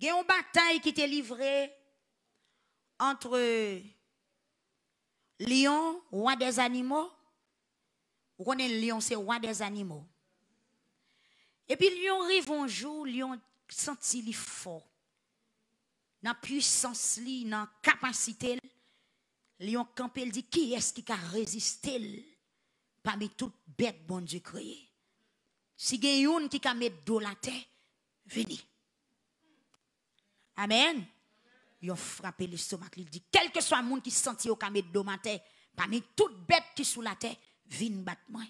Il y a une bataille qui était livrée entre lion, roi des animaux. Vous connaissez lion, c'est roi des animaux. Et puis lion arrive un jour, lion senti le fort. Dans puissance dans la capacité lion campait il dit qui est-ce qui a résisté parmi toutes les bêtes bon Dieu créées. Si il y a une qui a mis la tête, venez. Amen. Ils ont frappé l'estomac. Il dit, quel que soit le monde qui sentit au camé de parmi toutes bêtes qui sous la terre, viens battre moi.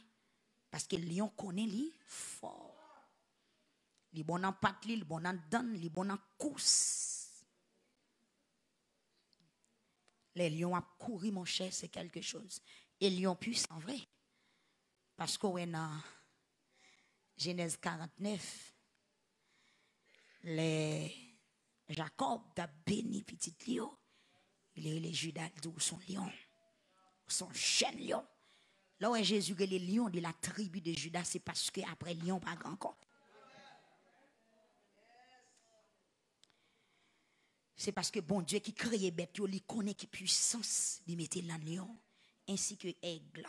Parce que lion connaît lui fort. Les est bon en pâte, il bon en donne, bon Les lions ont couru, mon cher, c'est quelque chose. Et lion puissant, en vrai. Parce qu'on est dans Genèse 49. Les Jacob t'a béni petit lion. Il est le Judas d'où son lion. Son chêne lion. Là où Jésus est le lion de la tribu de Judas, c'est parce qu'après lion, pas grand corps. C'est parce que bon Dieu qui crée bête, il connaît qui puissance, de mettre l'an lion, ainsi que l'aigle.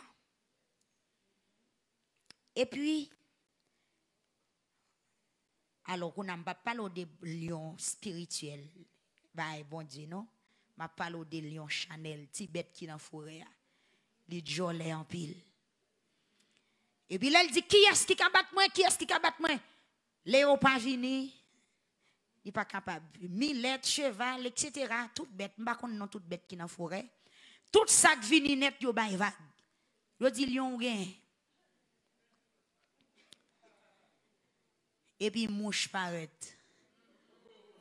Et puis, alors qu'on n'a pas parlé des lions spirituels. Bah, bon Dieu, non? Ma parle des lions Chanel, Tibet qui dans forêt. Hein. Les jolets en pile. Et puis là, il dit, qui est-ce qui a battu moi? Qui est-ce qui a battu moi? Léo pas venu. Il n'est pas capable. millet, cheval, etc. Toutes bêtes. Je ne sais pas toutes bêtes qui dans forêt. Tout ça qui vini net, il y a vague. Je dis, lion, rien. et puis mouche paraît.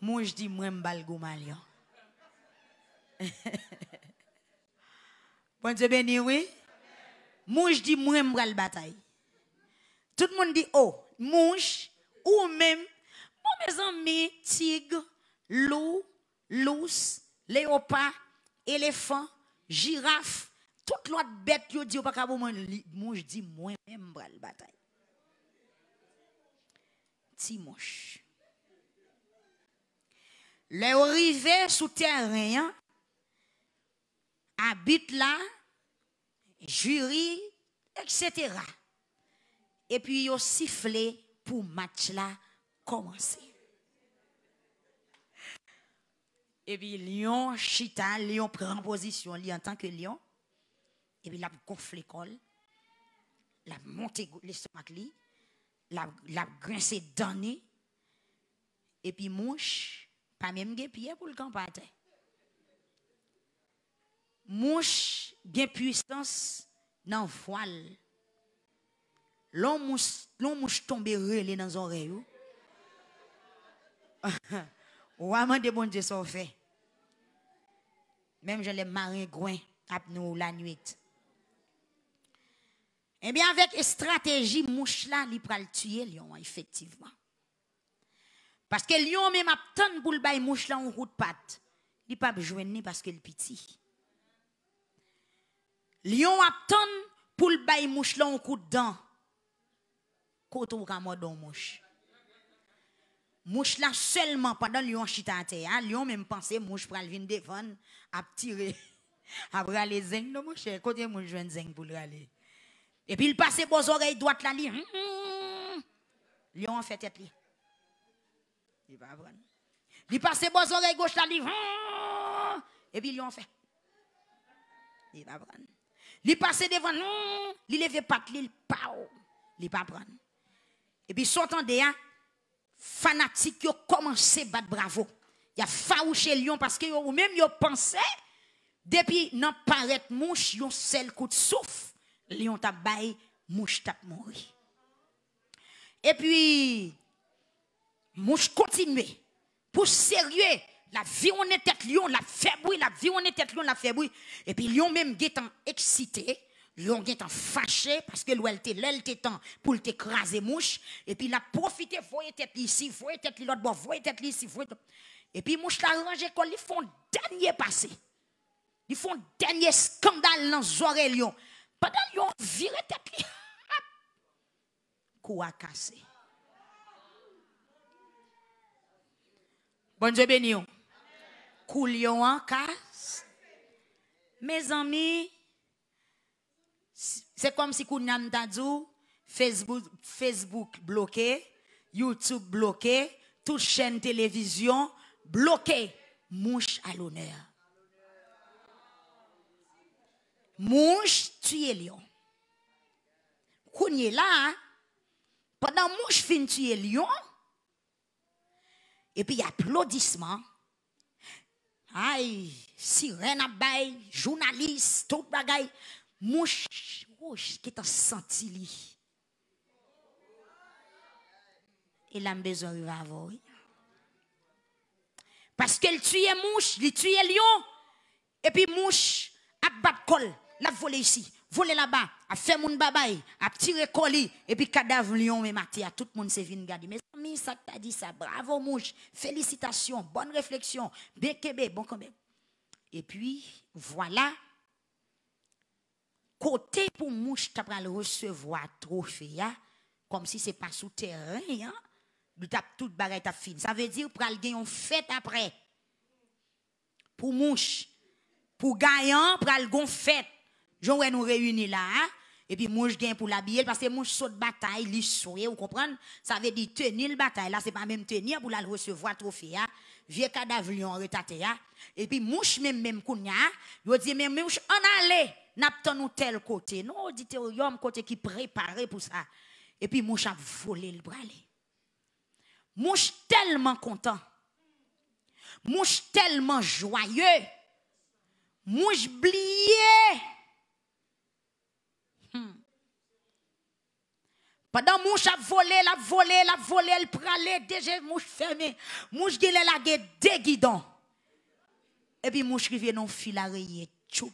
Mouche dit moi m'balgo malion. bon Dieu béni oui. Mouche dit moi bataille. Tout le monde dit oh, mouche ou même bon mes amis tigre, loup, lous, léopard, éléphant, girafe, toute l'autre bête yo dit pas vous mouche dit moi même bataille moche. Le rive sous habitent là, la, jury etc. puis puis ont sifflé pour match là commencer. Et puis lion chita, lion prend position en tant que lion. Et puis la gonfle l'école la monte l'estomac la, la est donnée et puis mouche, pas même des pour le campater. Mouche, bien puissance, dans voile. l'homme mouche, mouche tombe relé dans oreille. vraiment de bon Dieu sont fait. Même je les marins gouin, ap nous la nuit. Eh bien, avec stratégie, mouche là, il va le tuer, lion, effectivement. Parce que lion, même a tant pour le mouche là, en route patte. Il pas joindre parce qu'il petit. Lion a tant pour le bail mouche là, en coup de dent. Koto le mouche. Mouche là seulement pendant lion chita à terre. Hein, lion même pensait mouche pral vin devant, à tirer. Après les zeng, non mouche, côté mouche joindre zeng pour le aller. Et puis il passait vos oreilles droites là, li, hum, hum. lion fait tête li. Il va prendre. Il passait vos oreilles gauche là, li, hum, et puis lion en fait. Il va prendre. Il passait devant nous, il pas patte li, pao. Il va prendre. Et puis s'entendez, de là, fanatique yo commencé à battre bravo. Il a farouché lion parce que ou même yo pensait depuis n'en paraît mouche, yon seul coup de souffle lion t'a bail, mouche t'a mourir. Et puis, mouche continue. Pour sérieux, la vie on est tête lion, la fébrouille, la vie on est tête lion, la fébrouille. Et puis lion même était excité, lion était fâché parce que l'ouel était l'el temps pour t'écraser mouche. Et puis il a profité, voyez tête ici, voyez tête l'autre bord, voyez tête ici, Et puis mouche l'a rangé quand ils font dernier passé. Ils font dernier scandale dans les lion. Pendant qu'ils ont viré tête, quoi cassé. Bon Dieu béni. lion en casse. Mes amis, c'est comme si nous Tadou, Facebook, Facebook bloqué, YouTube bloqué, toute chaîne télévision bloquée. Mouche à l'honneur mouche tuer lion. Kounye là, pendant mouche fin tuer lion, et puis applaudissement. Aïe, sirène à bail, journaliste, tout bagaille, mouche, rouge qui t'a senti li. Et a besoin de vous. Parce qu'elle tue mouche, elle tue lion, et puis mouche, à bat l'a volé ici, volé là-bas, a fait mon babaye, a tiré colis, et puis cadavre lion, mais maté, tout le monde s'est venu garder. amis, ça t'a dit ça, bravo mouche, félicitations, bonne réflexion, québé, bon comme. Et puis, voilà, côté pour mouche, tu pas le recevoir trophée, hein. comme si c'est pas souterrain, hein? Tu tout ta fin. Ça veut dire, pour gagner on fête après. Pour mouche. Pour gagnant, pral on fête. J'en ouais nous réunis là, hein? et puis mouche gain pour l'habiller, parce que mouche saute bataille, li soué, vous comprenez? Ça veut dire tenir le bataille, là, c'est pas même tenir pour la recevoir trophée, hein? Vieux cadavre lion hein? Et puis mouche même, même kounya, yo hein? dit mais mouche, on allait, n'a pas nous tel côté. Non, dit un côté qui préparé pour ça. Et puis mouche a volé le bras. Mouche tellement content. Mouche tellement joyeux. Mouche blié. Hmm. Pendant mouche a volé, la volé, la volé, elle pralé, déjà mouche fermé. Mouche gile la gué des Et puis mouche vient non fil à Tchou.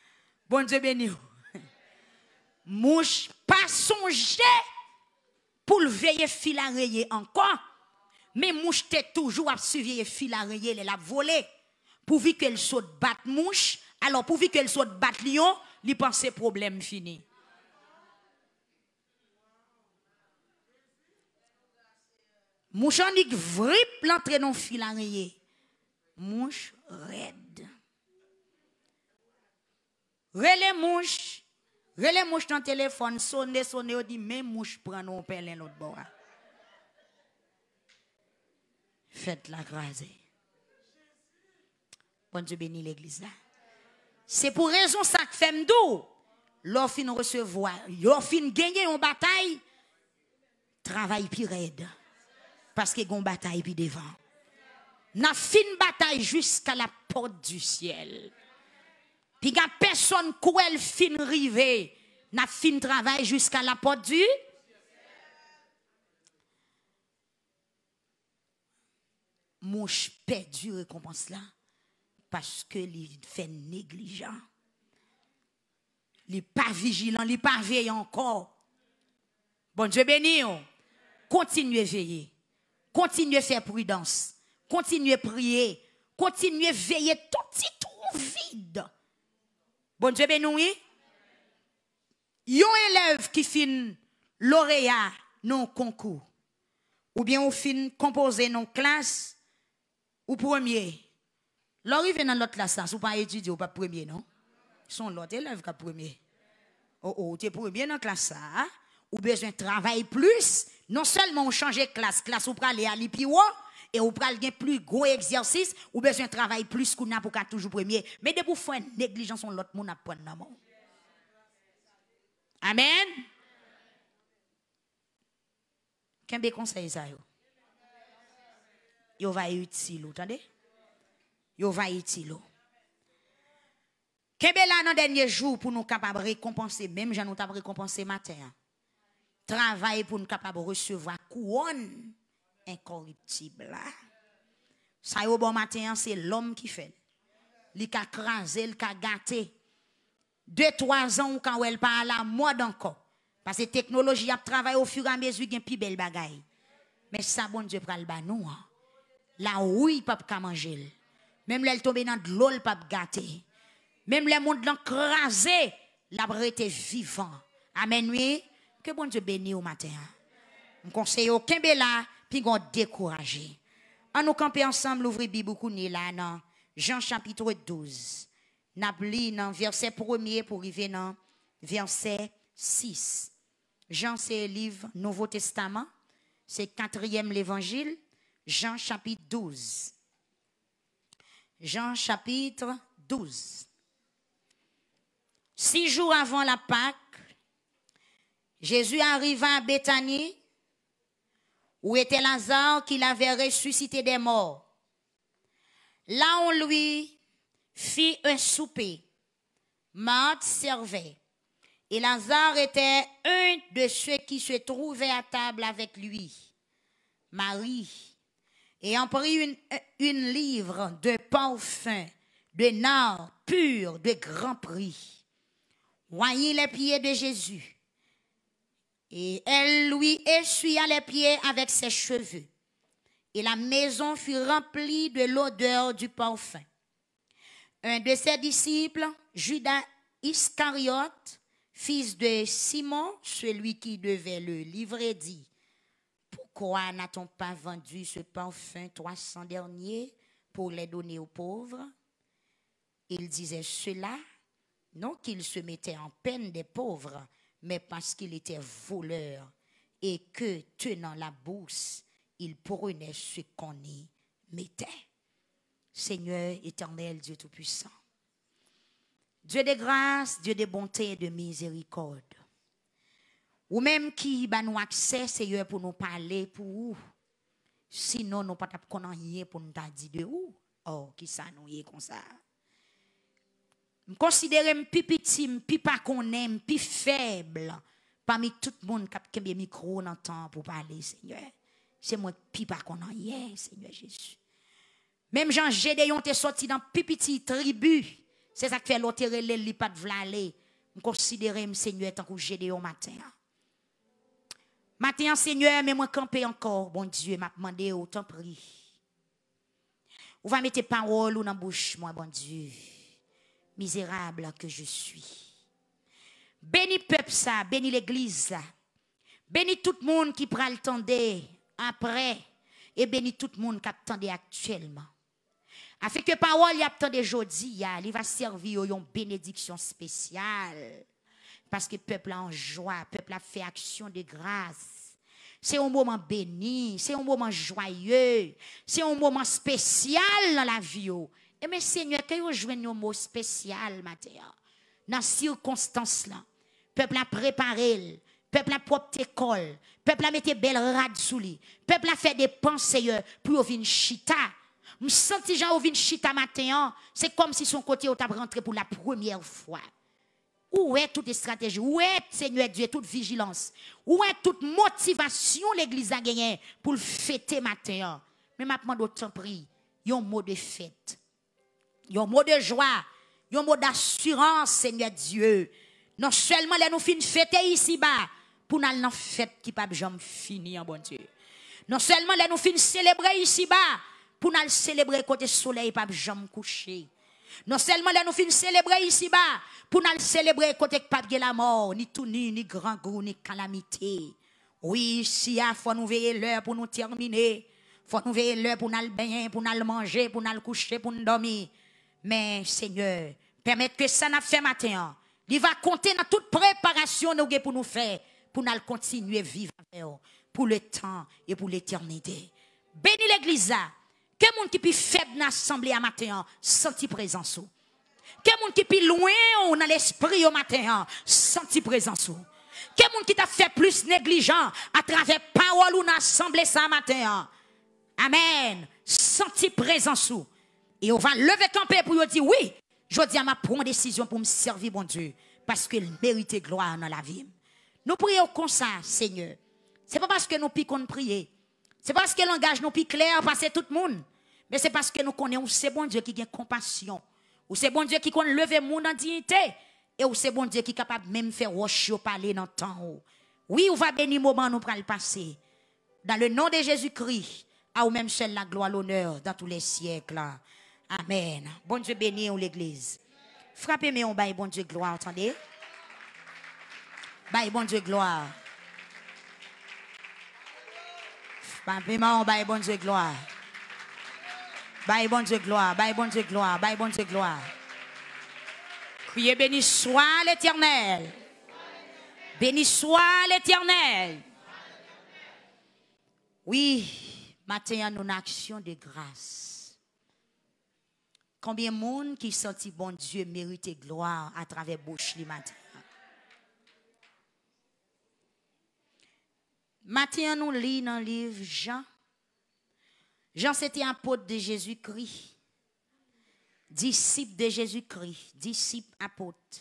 bon Dieu béni. Mouche pas songer pour le veiller fil à encore mais mouche t'es toujours à suivre fil à rayer, elle a volé. Pourvu qu'elle saute battre mouche, alors pourvu qu'elle saute battre lion, lui pense problème fini. Mouche on dit vrip l'entrée dans fil à Mouche raide. Relais mouche, relais mouche dans téléphone, sonne, sonne, on dit mais mouche prend nos pelle hein, l'autre bord. Hein faites-la grâce. Bon Dieu bénit l'église là. C'est pour raison ça que fait m'dou. L'offre recevoir, l'offre gagner en bataille, travail puis raide. Parce que y bataille puis devant. N'a fin bataille jusqu'à la porte du ciel. Puis a personne qu'elle fin rivé, n'a fin travail jusqu'à la porte du mon perdu récompense là parce que il fait négligent. Il n'est pas vigilant, il n'est pas veillant encore. Bon Dieu béni. Continuez veiller. Continuez faire prudence. Continuez prier. Continuez veiller tout petit vide. Bon Dieu béni. Yon élève qui fin lauréat non concours ou bien au fin composé non classe ou premier. viennent dans l'autre classe, ne vous pas étudié, ou pas premier, non? Son l'autre élève qui est premier. Oh, oh, tu es premier dans la classe, ça. Hein? ou besoin de travailler plus. Non seulement on change classe, classe ou pour aller à l'IPIO, et ou pral gain plus gros exercice, ou besoin de travailler plus qu'on a pour toujours premier. Mais de pour faire négligence, son autre monde prendre dans Amen. Quel conseil ça yo va utile, attendez? Yo va utile. Kebe là dans dernier jour pour nous capables récompenser même j'en nous t'a récompensé matin. Travail pour nous capables recevoir couronne incorruptible là. Ça au bon matin c'est l'homme qui fait. Li a krasé, il a gâté. Deux trois ans quand elle parle à la mode encore. Parce que la technologie a travaillé au fur et à mesure il a plus belle bagaille. Mais ça bon Dieu pral le nous. Hein? La peut pas manger. Même l'elle tombe dans de l'eau, pas gâter. Même les monde l'encrasé, crasé, l'a vivant. Amen, oui. Que bon Dieu bénisse au matin. Je conseille aucun là, puis on décourage. En nous camper ensemble, ouvrez Bibou là, dans Jean chapitre 12. Nabli non verset 1 pour arriver verset 6. Jean, c'est livre Nouveau Testament. C'est quatrième l'évangile. Jean chapitre 12. Jean chapitre 12. Six jours avant la Pâque, Jésus arriva à Bethanie, où était Lazare qu'il avait ressuscité des morts. Là, on lui fit un souper. Marthe servait. Et Lazare était un de ceux qui se trouvaient à table avec lui. Marie et en prit une livre de parfum, de nard pur de grand prix, voyez les pieds de Jésus. Et elle lui essuya les pieds avec ses cheveux. Et la maison fut remplie de l'odeur du parfum. Un de ses disciples, Judas Iscariote, fils de Simon, celui qui devait le livrer, dit Quoi n'a-t-on pas vendu ce parfum 300 derniers pour les donner aux pauvres Il disait cela, non qu'il se mettait en peine des pauvres, mais parce qu'il était voleur et que, tenant la bourse, il prenait ce qu'on y mettait. Seigneur éternel, Dieu Tout-Puissant. Dieu des grâce, Dieu des bontés et de miséricorde. Ou même qui va nous accès, Seigneur, pour nous parler, pour ou. Sinon, nous pas pas de rien pour nous dire de où. Oh, qui ça nous est comme ça? Je considère plus petit, plus pas qu'on aime, plus faible parmi tout le monde qui a le micro dans pour parler, Seigneur. C'est moi qui pas qu'on Seigneur Jésus. Même Jean Gédéon sont sorti dans plus tribu. C'est ça qui fait l'autre de il pas de Je considère, Seigneur, tant que Gédéon matin. Matin, Seigneur, mais moi camper encore, bon Dieu, m'a demandé autant prix. Ou va mettre parole ou dans bouche, moi, bon Dieu. Misérable que je suis. Béni peuple ça, béni l'église ça. Bénis tout le monde qui prend le temps après et bénis tout le monde qui attendait actuellement. Afin que parole y attendait aujourd'hui, il va servir une bénédiction spéciale. Parce que peuple a en joie, peuple a fait action de grâce. C'est un moment béni, c'est un moment joyeux, c'est un moment spécial dans la vie. Oh. Et eh, mais Seigneur, que vous jouez un mot spécial, matin, dans ces circonstances-là. Peuple a préparé, peuple a propre école, peuple a mis des belles rades sous lui, peuple a fait des pensées pour venir chita. Je sens que j'ai chita matin, c'est comme si son côté était rentré pour la première fois. Où est toute stratégie? Où est, Seigneur Dieu, toute vigilance? Où est toute motivation l'Église a gagné pour le fêter matin? Mais maintenant, d'autant prix, il y a un mot de fête. Il y a un mot de joie. Il y a un mot d'assurance, Seigneur Dieu. Non seulement les nous fin fêter ici-bas, pour nous fête qui pas jamais finir, hein, bon Dieu. Non seulement les nous fin célébrer ici-bas, pour nous célébrer côté soleil pas jamais coucher. Non seulement là nous finissons célébrer ici bas, pour nous célébrer côté que pas de la mort, ni tout ni, ni grand goût, ni calamité. Oui, si à ah, faut nous veiller l'heure pour nous terminer. Faut nous veiller l'heure pour nous baigner, pour nous manger, pour nous coucher, pour nous dormir. Mais Seigneur, permette que ça n'a fait matin. Il va compter dans toute préparation nous pour nous faire, pour nous continuer à vivre pour le temps et pour l'éternité. Bénis l'église. Ah. Quel monde qui est faible dans l'assemblée à matin, hein? senti présence sous. Quel monde qui est loin hein, dans l'esprit au matin, hein? senti présence Quel monde qui t'a fait plus négligent à travers parole ou dans l'assemblée ça matin. Amen. Senti présence sous. Et on va lever père pour dire oui, je dis à ma prendre décision pour me servir bon Dieu parce qu'il mérite gloire dans la vie. Nous prions comme ça, Seigneur. C'est pas parce que nous piquons prier c'est parce que langage nous plus clair passer tout le monde. Mais c'est parce que nous connaissons c'est bon Dieu qui a compassion. Ou c'est bon Dieu qui connaît lever monde en dignité. Et ou c'est bon Dieu qui est capable même faire roche parler dans le temps. Oui, on va bénir moment nous le passer. Dans le nom de Jésus-Christ, à ou même seul la gloire, l'honneur dans tous les siècles. Amen. Bon Dieu bénit l'église. Frappez-moi, on bon Dieu gloire, entendez? Baille bon Dieu gloire. on bail bon Dieu gloire. Bail bon Dieu gloire, bail bon Dieu gloire, bail bon Dieu gloire. Criez béni soit l'éternel. Béni soit l'éternel. Oui, matin, nous une action de grâce. Combien de monde qui sentit bon Dieu mérite gloire à travers bouche du matin? Matin, nous lit dans le livre Jean. Jean, c'était un apôtre de Jésus-Christ. Disciple de Jésus-Christ. Disciple apôtre.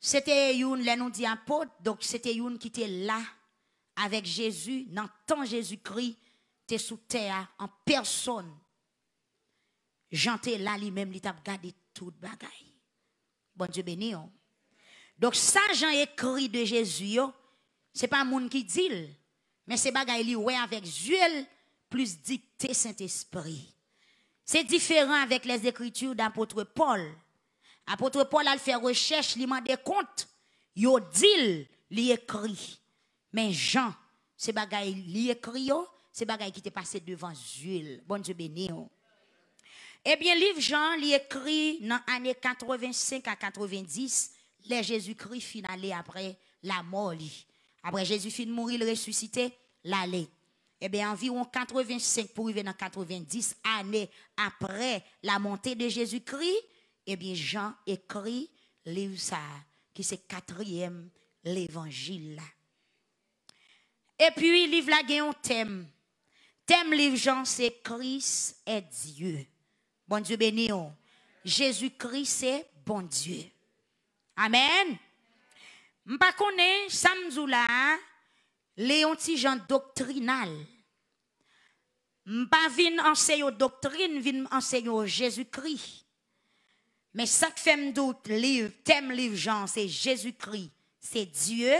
C'était une, là nous dit apôtre, donc c'était une qui était là avec Jésus, dans Jésus-Christ, était sous terre en personne. Jean était là lui-même, il t'a gardé tout bagaille. Bon Dieu béni. Hein. Donc ça, Jean écrit de Jésus, n'est pas un monde qui dit, mais c'est bagaille li ouais avec Jules plus dicté Saint-Esprit. C'est différent avec les écritures d'apôtre Paul. Apôtre Paul a fait recherche, il m'a des comptes, il dit, il écrit. Mais Jean, c'est bagaille li écrit c'est bagaille qui t'est passé devant Jules. Bon Dieu béni. Eh bien, livre Jean, il écrit dans années 85 à 90, les Jésus-Christ finalé après la mort. Li. Après Jésus de mourir, il ressuscité, l'aller. Eh bien, environ 85 pour arriver dans 90 années après la montée de Jésus-Christ, eh bien, Jean écrit livre ça, qui c'est quatrième l'évangile Et puis, livre là, il un thème. Thème livre Jean, c'est Christ est Dieu. Bon Dieu béni. Oh. Jésus-Christ c'est bon Dieu. Amen ne connais Samzoula, Léon un doctrinal. M'pa doctrines enseigner doctrine, vin enseigner Jésus-Christ. Mais ça que fait doute livre, thème livre c'est Jésus-Christ, c'est Dieu.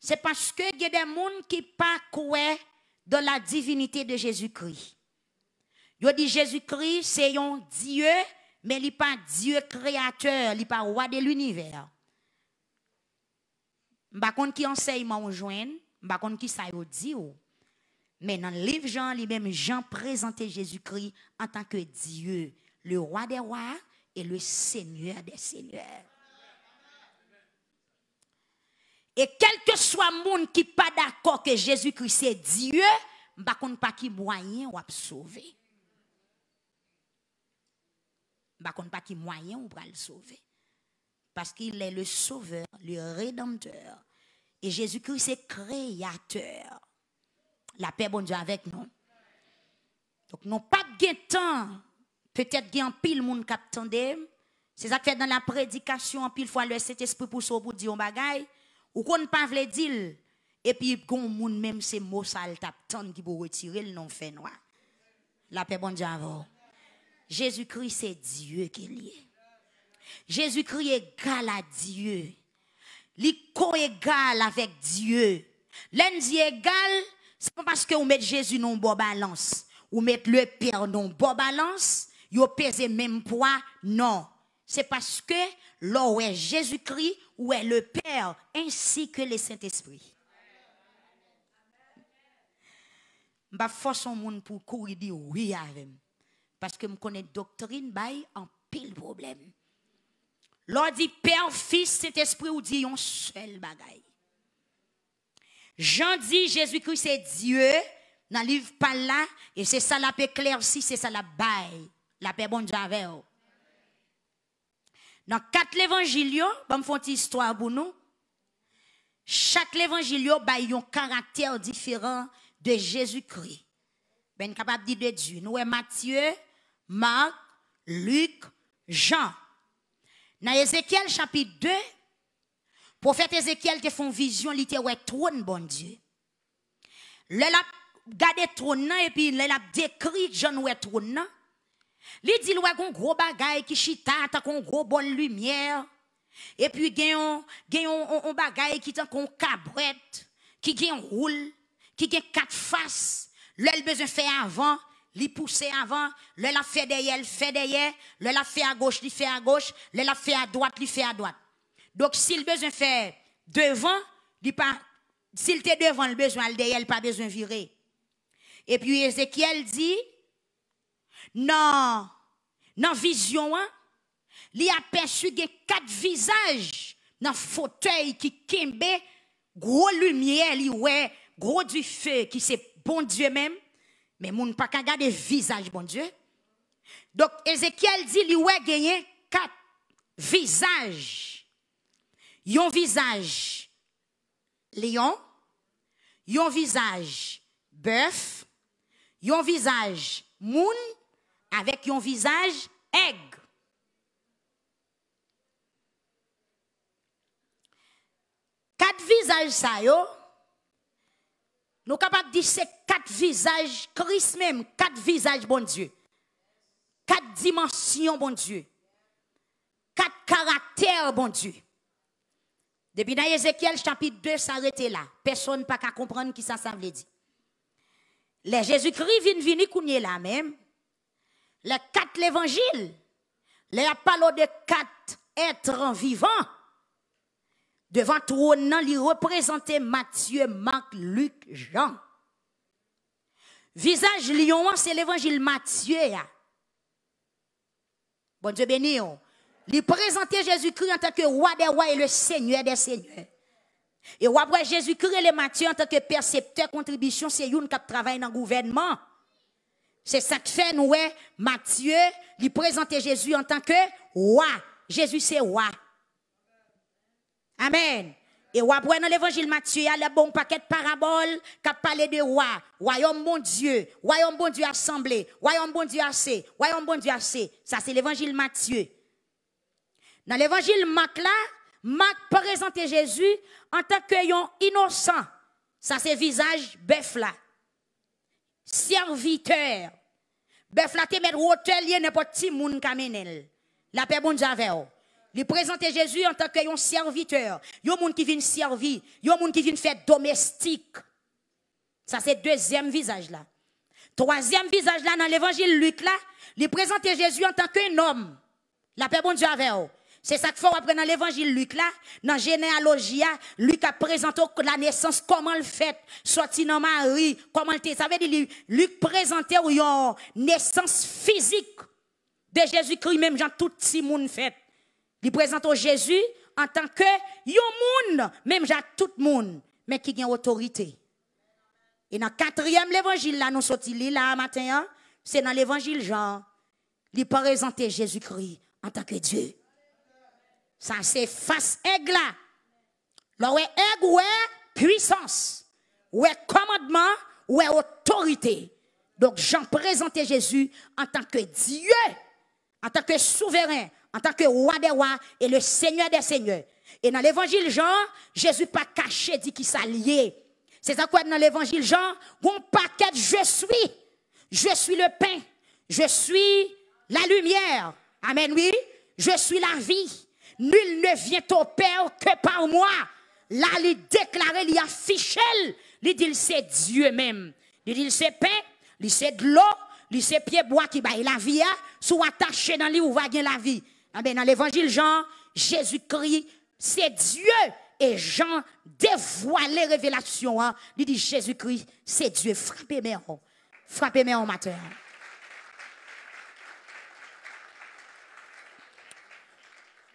C'est parce que il y a des gens qui pas croient dans la divinité de Jésus-Christ. dit Jésus-Christ, c'est un Dieu, mais il n'est pas Dieu créateur, il n'est pas roi de l'univers. Mba pas qui enseignement ou je ne kon ki sa yo Jean Jean Jésus-Christ en tant que Dieu, le roi des rois et le seigneur des seigneurs. Et quel que soit le monde qui n'est pas d'accord que Jésus-Christ est Dieu, pas qui moyen ou va sauver. Je ne pas qui moyen moyen va le sauver. Parce qu'il est le sauveur, le rédempteur. Et Jésus-Christ est créateur. La paix, bon Dieu, avec nous. Donc, nous pas de temps. Peut-être qu'il y a un pile monde qui attendait. C'est ça que fait dans la prédication, en pile fois le Saint-Esprit pour se pour dire un bagay. Ou qu'on ne pas veut dire. Et puis, qu'on monde même ces mots sales t'attendent qui pour retirer le nom fait noir. La paix, bon Dieu, avant. Jésus-Christ, c'est Dieu qui est Jésus-Christ est égal à Dieu. Il est égal avec Dieu. L'un est égal, c'est pas parce que vous mettez Jésus dans bon balance, vous mettez le Père dans bon balance, vous pesez même poids, non. C'est parce que l'on est Jésus-Christ, ou est le Père, ainsi que le Saint-Esprit. Je vais forcer monde pour courir dire oui Parce que je connais doctrine, bah, en pile problème. L'on dit Père, Fils, cet esprit ou dit un seul bagaille. Jean dit Jésus-Christ c'est Dieu, dans le livre pas là, et c'est ça la paix claire aussi, c'est ça la baille, la paix bonne avec Dans quatre évangiles, je font une histoire pour nous. Chaque évangile a un caractère différent de Jésus-Christ. Ben capable de dire Dieu. Nous sommes Matthieu, Marc, Luc, Jean. Dans Ézéchiel chapitre 2, prophète Ézéchiel te une vision, il te trône bon Dieu. Le l'a gardé trône et puis le l'a décrit John le trône. Il dit a un gros bagaille qui chita un qu'on gros bonne lumière. Et puis y a un bagaille qui tant un cabrette, qui un roule, qui a quatre faces. L'elle besoin faire avant, li pousse avant, le la fait derrière, le fait derrière, le la fait à gauche, le fait à gauche, le la fait à droite, li fait à droite. Donc s'il besoin faire devant, pas s'il t'est devant le besoin, le derrière, pas besoin virer. Et puis Ézéchiel dit non, non vision il hein, li des quatre visages dans fauteuil qui kembe gros lumière li ouais, gros du feu qui c'est bon Dieu même mais moun pas qu'à de visage, bon Dieu. Donc, Ézéchiel dit, lui, ouais, gagné quatre visages. Yon visage, lion. Yon visage, bœuf. Yon visage, moun. Avec yon visage, aigle. Quatre visages, ça, yo. Nous sommes capables de dire ces quatre visages, Christ même, quatre visages, bon Dieu. Quatre dimensions, bon Dieu. Quatre caractères, bon Dieu. Depuis dans Ézéchiel chapitre 2, s'arrêter là. Personne pas qu'à comprendre qui ça, ça veut dire. Les Jésus-Christ viennent venir là même. Les quatre l'évangile. Les apalos de quatre êtres vivants. Devant non li représenter Matthieu, Marc, Luc, Jean. Visage lion, c'est l'Évangile Matthieu. Hein. Bon Dieu béni oh. Il présenter Jésus-Christ en tant que roi des rois et le seigneur des seigneurs. Et après, Jésus-Christ le Matthieu en tant que percepteur une qui travaille dans le gouvernement. C'est ça qui fait nous. Matthieu, lui présenter Jésus en tant que roi. Jésus c'est roi. Amen. Et on dans l'évangile Matthieu, il y a le bon paquet de paraboles qui parlent de roi, royaume bon Dieu, royaume bon Dieu assemblé, royaume bon Dieu assez, royaume bon Dieu assez. Ça, c'est l'évangile Matthieu. Dans l'évangile Marc, là, Marc présente Jésus en tant que innocent. Ça, c'est visage bœuf Serviteur. Bœuf là, te mettre hôtel, n'importe qui moun La paix bon Dieu lui présenter Jésus en tant que serviteur. Yo monde qui vient servir, yo monde qui vient faire domestique. Ça c'est deuxième visage là. Troisième visage là dans l'évangile Luc là, lui présenter Jésus en tant qu'un homme. La paix bon Dieu avec C'est ça qu'il faut apprendre dans l'évangile Luc là, dans généalogie, hein, Luc a présenté la naissance comment le fait, sorti dans Marie, comment le ça veut dire Luc présenter une naissance physique de Jésus-Christ même genre tout ce monde fait. Il présente Jésus en tant que yon monde, même Jacques tout monde, mais qui a autorité. Et dans le quatrième évangile, là, nous sommes là, matin, hein, c'est dans l'évangile Jean, il présente Jésus-Christ en tant que Dieu. Ça, c'est face aigle là. L'aigle, est puissance, ouais, commandement, ouais, autorité. Donc, Jean présentait Jésus en tant que Dieu, en tant que souverain, en tant que roi des rois et le seigneur des seigneurs. Et dans l'évangile Jean, Jésus pas caché dit qu'il s'allie. C'est ça quoi dans l'évangile Jean, bon paquet je suis. Je suis le pain. Je suis la lumière. Amen, oui. Je suis la vie. Nul ne vient au Père que par moi. Là, il déclaré, il affiché. Il dit, c'est Dieu même. Il dit, c'est pain, il c'est de l'eau, il c'est pied bois qui baille la vie. Hein. Soit attaché dans lui, ou va gagner la vie. Ah ben, dans l'évangile Jean, Jésus-Christ, c'est Dieu. Et Jean dévoile les révélations. Hein. Il dit Jésus-Christ, c'est Dieu. Frappez moi Frappez moi en matin.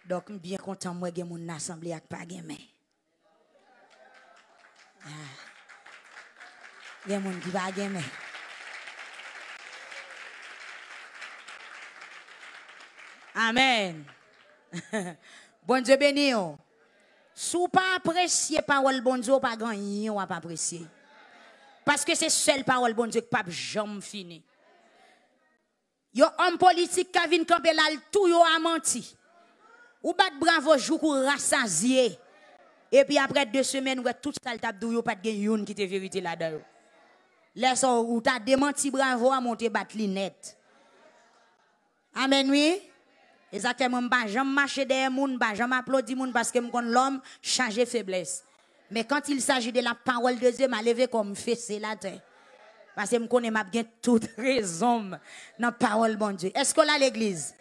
Donc, je suis bien content, moi, que mon assemblée avec pas ah. Il y a des qui Amen. bon Dieu béni. Si vous pas la parole bon Dieu, pas gagné, on pas apprécier. Parce que c'est seule parole bon Dieu que pape jamais fini. Yo homme politique Kavin Campbell, tout yo a menti. Ou bat bravo jou kou rassasié. Et puis après deux semaines, ouais, tout ça, tap dou, pas de yon qui te vérité là-dedans. Laisse ou t'a démenti bravo à monter bat net. Amen, oui. Exactement, je jamais marcher derrière gens, je jamais applaudir moun parce que l'homme change faiblesse. Mais quand il s'agit de la parole de Dieu, me lève comme fessé la terre. Parce que je connais m'a bien toute raison dans la parole de Dieu. Est-ce qu'on a l'église?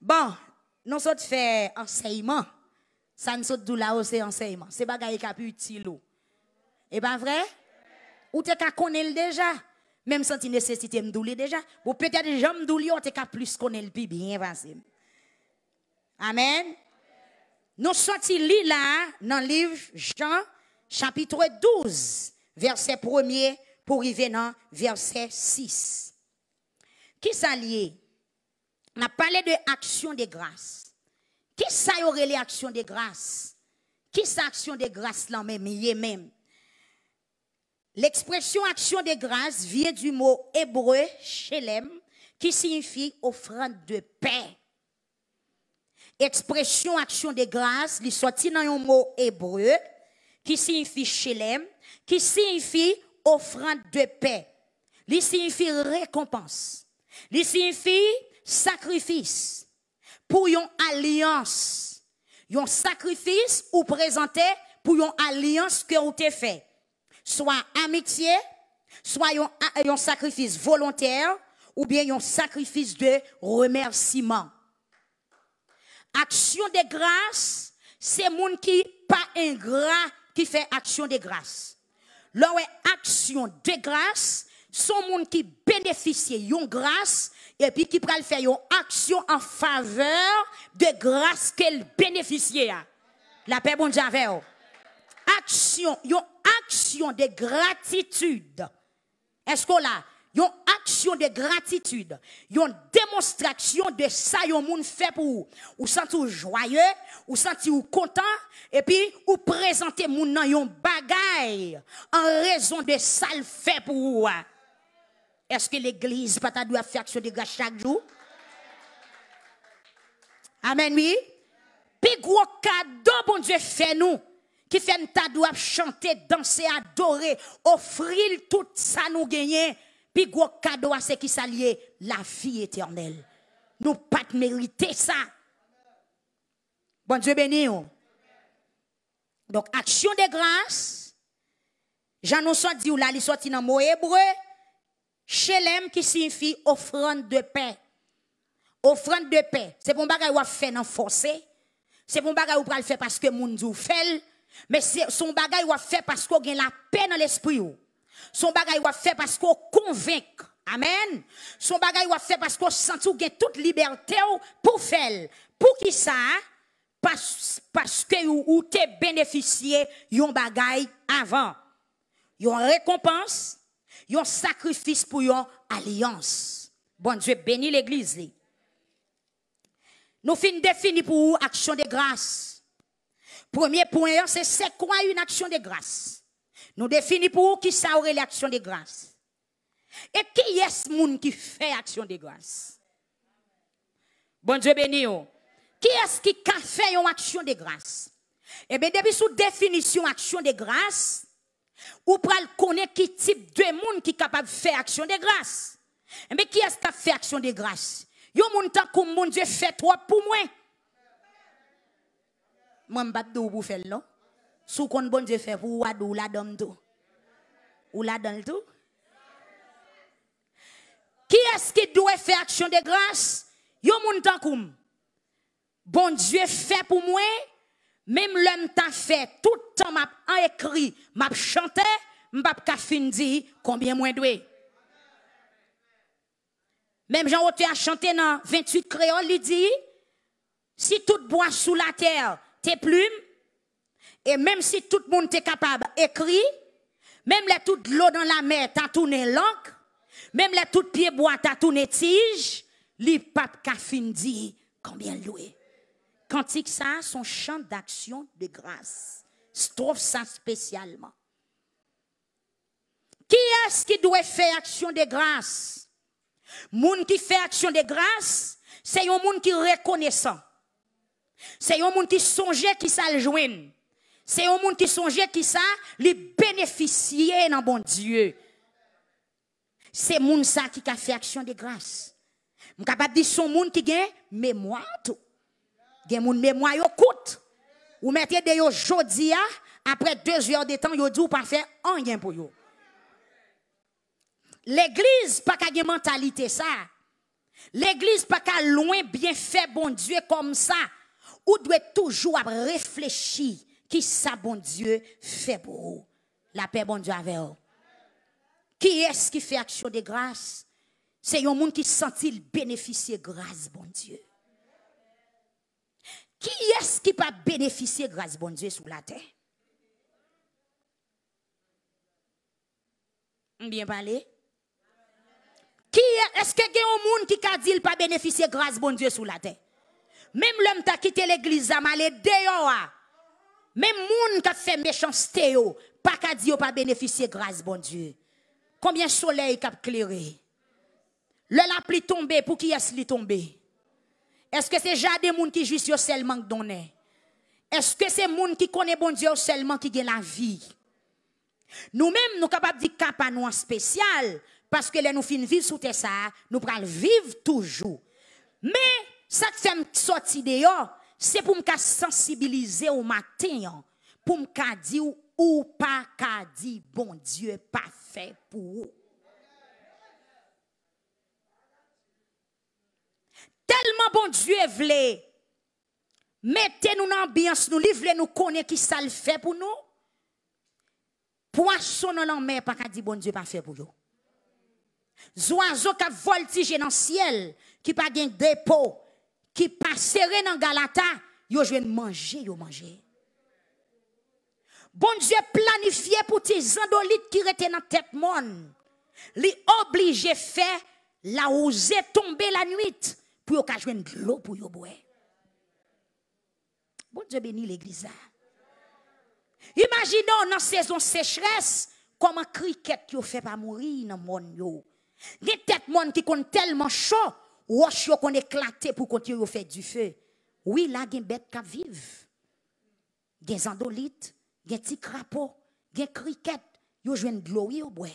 Bon, nous sommes fait enseignement. Ça nous sommes là aussi enseignement. C'est bagaille qui a plus utile. Et eh pas ben, vrai? Ou t'es qu'à connaître déjà? Même une nécessité me douler déjà. Ou peut-être déjà me douler, on te pas plus connaître le plus bien Amen. Nous sortis là, dans le livre Jean, chapitre 12, verset 1 pour arriver dans verset 6. Qui s'allie? On a parlé de action de grâce. Qui ça y aurait l'action de grâce? Qui ça action de grâce là même, même? L'expression action des grâces » vient du mot hébreu chelem qui signifie offrande de paix. Expression action des grâces » il sorti dans un mot hébreu qui signifie chelem qui signifie offrande de paix. Il signifie récompense. Il signifie sacrifice. Pour une alliance. Un sacrifice ou présenté pour une alliance que vous avez fait soit amitié, soit un euh, sacrifice volontaire ou bien un sacrifice de remerciement. Action de grâce, c'est monde qui pas ingrat qui fait action de grâce. l'action action de grâce, sont monde qui bénéficie une grâce et puis qui peut faire une action en faveur de grâce qu'elle bénéficie. La paix bon Action, une action de gratitude. Est-ce qu'on a une action de gratitude, une démonstration de ça yon moun fait pour vous. Ou senti ou joyeux, ou senti ou content, et puis ou présentez moun nan yon bagay en raison de ça le fait pour vous. Est-ce que l'église pas ta doit faire action de grâce chaque jour? Amen, oui. Puis gros cadeau, bon Dieu, fait nous qui fait ta doit chanter, danser, adorer, offrir tout ça nous gagner. Puis gros cadeau à ce qui s'allie, la vie éternelle. Nous pas mériter ça. Bon Dieu béni. Oh. Donc action de grâce. jean nous dit ou là, il sorti dans mot hébreu. Chelem, qui signifie offrande de paix. Offrande de paix, c'est pour bagay ou faire fait dans forcé. C'est pour bagay ou pral faire parce que moun dou fait. Mais son bagage a fait parce qu'on a la paix dans l'esprit. Son bagage a fait parce qu'on convainc. Amen. Son bagage va fait parce qu'on sent toute liberté pour faire. Pour qui ça? Hein? Parce, parce que vous avez bénéficié avant. Yon récompense, yon sacrifice pour yon alliance. Bon Dieu bénit l'église. Nous finissons pour action de grâce. Premier point, c'est c'est quoi une action de grâce? Nous définissons pour qui ça aurait l'action de grâce. Et qui est ce monde qui fait action de grâce? Bon Dieu béni. Oh. Qui est-ce qui a fait une action de grâce? Eh bien, depuis sous définition action de grâce, ou le connaître qui type de monde qui est capable de faire action de grâce. Mais eh qui est-ce qui a fait action de grâce? Yo moun tant mon Dieu fait trois pour moi. Moi, je ne pour faire non. Sous compte bon Dieu fait pour ou la dame tout. Ou la donne tout. Qui est-ce qui doit faire action de grâce? Yo moun koum. Bon Dieu fait pour moi, même l'homme t'a fait, tout le temps m'a écrit, m'a chanté, m'a pas dit combien moins doué. Même Jean Roté a chanté dans 28 créoles, il dit, si tout bois sous la terre, tes plumes, et même si tout le monde est capable d'écrire, même les toute l'eau dans la mer t'a tourné l'encre, même les toutes pieds bois t'a tourné tige, les papes dit combien loué. Cantique ça, son chant d'action de grâce. Strophe ça spécialement. Qui est-ce qui doit faire action de grâce? Moun qui fait action de grâce, c'est un monde qui reconnaissant. C'est un monde qui songeait qui ça le joindre. C'est un monde qui songeait qui ça les bénéficier dans bon Dieu. C'est monde ça qui a fait action de grâce. Je capable de dire son monde qui une mémoire tout. un monde mémoire yo coûte. Ou mettez de yo après deux heures de temps yo dit ou pas faire rien pour yo. L'église pas qu'à mentalité ça. L'église pas qu'à loin bien fait bon Dieu comme ça ou doit toujours réfléchir qui ça bon Dieu fait pour vous. La paix bon Dieu avec vous. Qui est-ce qui fait action de grâce? C'est un monde qui sent-il bénéficier grâce bon Dieu. Qui est-ce qui pas bénéficier grâce bon Dieu sur la terre? Bien parlé. Qui est-ce que y a un monde qui a dit pas bénéficier grâce bon Dieu sur la terre? Même l'homme t'a quitté l'église, a mal dehors. Ah. Même monde qui a fait méchanceté, pas qu'à dire pas bénéficier grâce, bon Dieu. Combien soleil qui a éclairé? Le la pluie tombé, pour qui est-ce est tombé? Est-ce que c'est déjà des gens qui juste seulement donné? Est-ce que c'est gens qui connaît bon Dieu seulement qui gagne la vie? Nous-mêmes, nous sommes capables de dire cap nous en spécial, parce que les nous finissons vivre sous ça, nous prenons vivre toujours. Mais, ça que fait sorti dehors, c'est pour me sensibiliser au matin, hein, pour me dire ou pas qu'a dit bon Dieu pas fait pour vous. Tellement bon Dieu voulait mettez-nous dans l'ambiance, nous livrez nous connaît qui ça le fait pour nous. Poisson dans la mer pas qu'a dit bon Dieu pas fait pour nous. Oiseaux qui voltige dans le ciel qui pas gain dépôt qui passerait dans Galata, yo de manger, yo manger. Bon Dieu planifié pour tes andolites qui étaient dans tête monde. Li obligé faire la osé tomber la nuit pour qu'ils ka de l'eau pour yo boire. Bon Dieu bénit l'église. Imaginons dans saison sécheresse comment cricket qui fait pas mourir dans monde yo. Des têtes monde qui compte tellement chaud roche qu'on éclaté pour continuer à faire du feu. Oui, là, il y a des bêtes qui vivent. Il y a des andolites, des petits crapauds, des criquettes. Ils jouent de l'eau, ils boivent.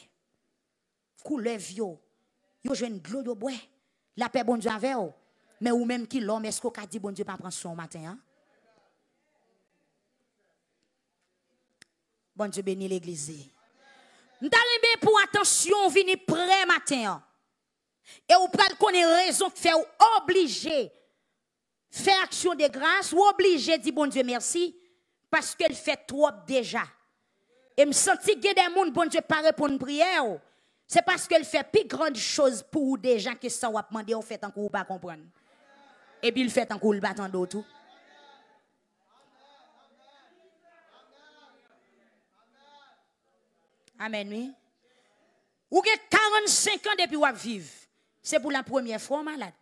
Couleur vieux. Ils jouent de l'eau, ils boivent. La paix, bon Dieu, avec eux. Mais ou même qui l'homme, est-ce qu'on a dit bon Dieu, pas prendre son matin? Hein? Bon Dieu, bénit l'église. Nous bien pour attention, venir prêt matin. Hein. Et ou qu'on est raison de faire obligé faire action de grâce ou obligé dire bon Dieu merci parce qu'elle fait trop déjà. Et me sens que des monde bon Dieu pas répondre prière. C'est parce qu'elle fait plus grande chose pour des gens qui sont demander On fait encore pas comprendre. Et puis il fait encore le battant d'autre. Amen, oui. Ou 45 ans depuis vous vivre c'est pour la première fois malade.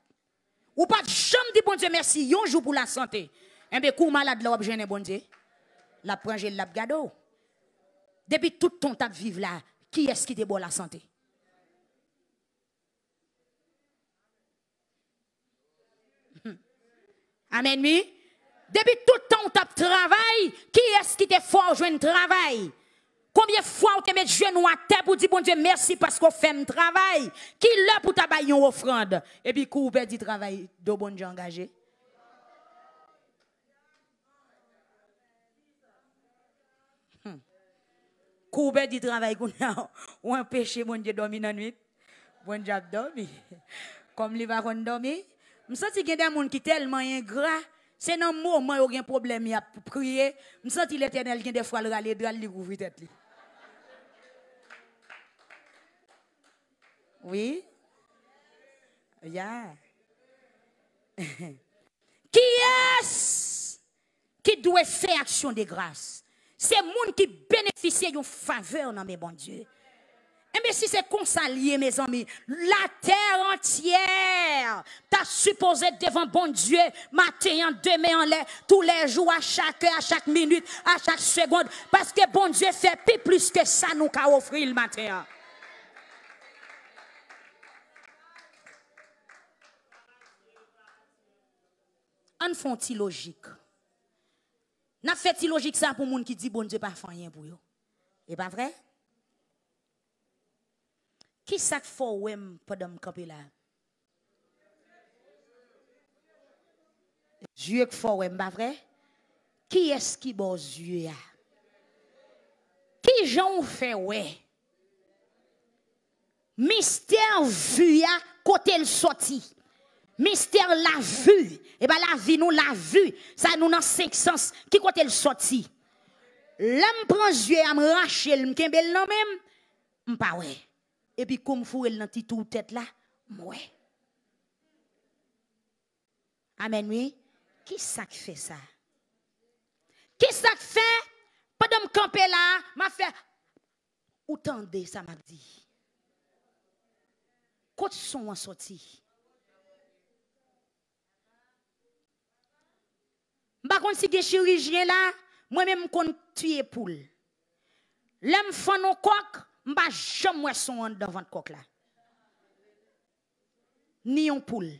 Ou pas jamais dit bon Dieu merci, un jour pour la santé. Un eh bien, coup malade, là, n'est bon Dieu. La prangé, la gado. Depuis tout ton temps de vivre là, qui est-ce qui te bon la santé? Hmm. Amen, oui? Depuis tout ton temps de travail, qui est-ce qui te fort un travail? Combien de fois on te met genou à terre pour dire bon Dieu merci parce qu'on fait un travail Qui l'a pour tabayer une offrande Et puis, qu'on perd travail de bon Dieu engagé Koube hmm. du travail qu'on a, on un péché, bon Dieu, dormi dans la nuit. Bon Dieu, dormi. Comme il va dormir. Je sens qu'il y a des gens qui sont tellement ingrats. C'est dans le moment où il y a un problème, il a prié. Je sens que l'éternel, des fois, le de il ouvre tête. Oui? qui est-ce qui doit faire action de grâce? C'est monde qui bénéficie d'une faveur, non, mais bon Dieu. Et eh mais si c'est comme mes amis, la terre entière t'a supposé devant bon Dieu, matin, demain, en l'air, tous les jours, à chaque heure, à chaque minute, à chaque seconde, parce que bon Dieu fait plus que ça nous qu'à offrir le matin. on font logique. N'a fait ti logique ça pour moun qui dit bon Dieu pas fait rien pour yo. Et pas vrai? Qui sak fò wèm pendant me camper là? Dieu que fò wèm, pas vrai? Qui est-ce qui bon Dieu a? Qui j'en fait ouais? Mystère vu ya côté le sorti. Mystère la vue. Eh bien, la vie, nous la vue. Ça, nous dans cinq sens. Qui côté le sorti? L'homme prend Dieu à me racher, me kembe nom même. M'pa ouais. Et puis, comme fou, elle dans tout tête là, ouais. Amen, oui. Qui ça qui fait ça? Qui ça qui fait? Pas Pendant me camper là, m'a fait. Ou tendez, ça m'a dit. Quand son en sorti? Par contre, si des chirurgiens là, moi-même, je tuer poule. L'homme fait nos coques, je ne jamais son devant le coq là. Ni un poule.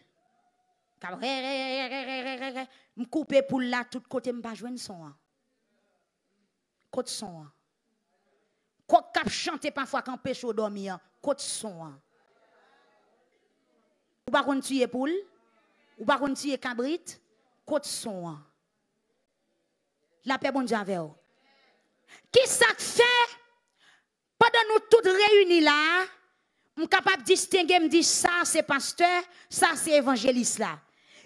Je coupe poule là, tout côté, je ne pas son. Hein. Côte son. Hein. Coq cap chanter parfois quand pêche au dormir, hein. côte son. Ou pas tu tuer poule, ou pas tu es cabrit, côte son la paix, bon Dieu, avec vous. Qui ça fait, pendant nous tous réunis là, nous capable de distinguer, me dit ça c'est pasteur, ça c'est évangéliste là.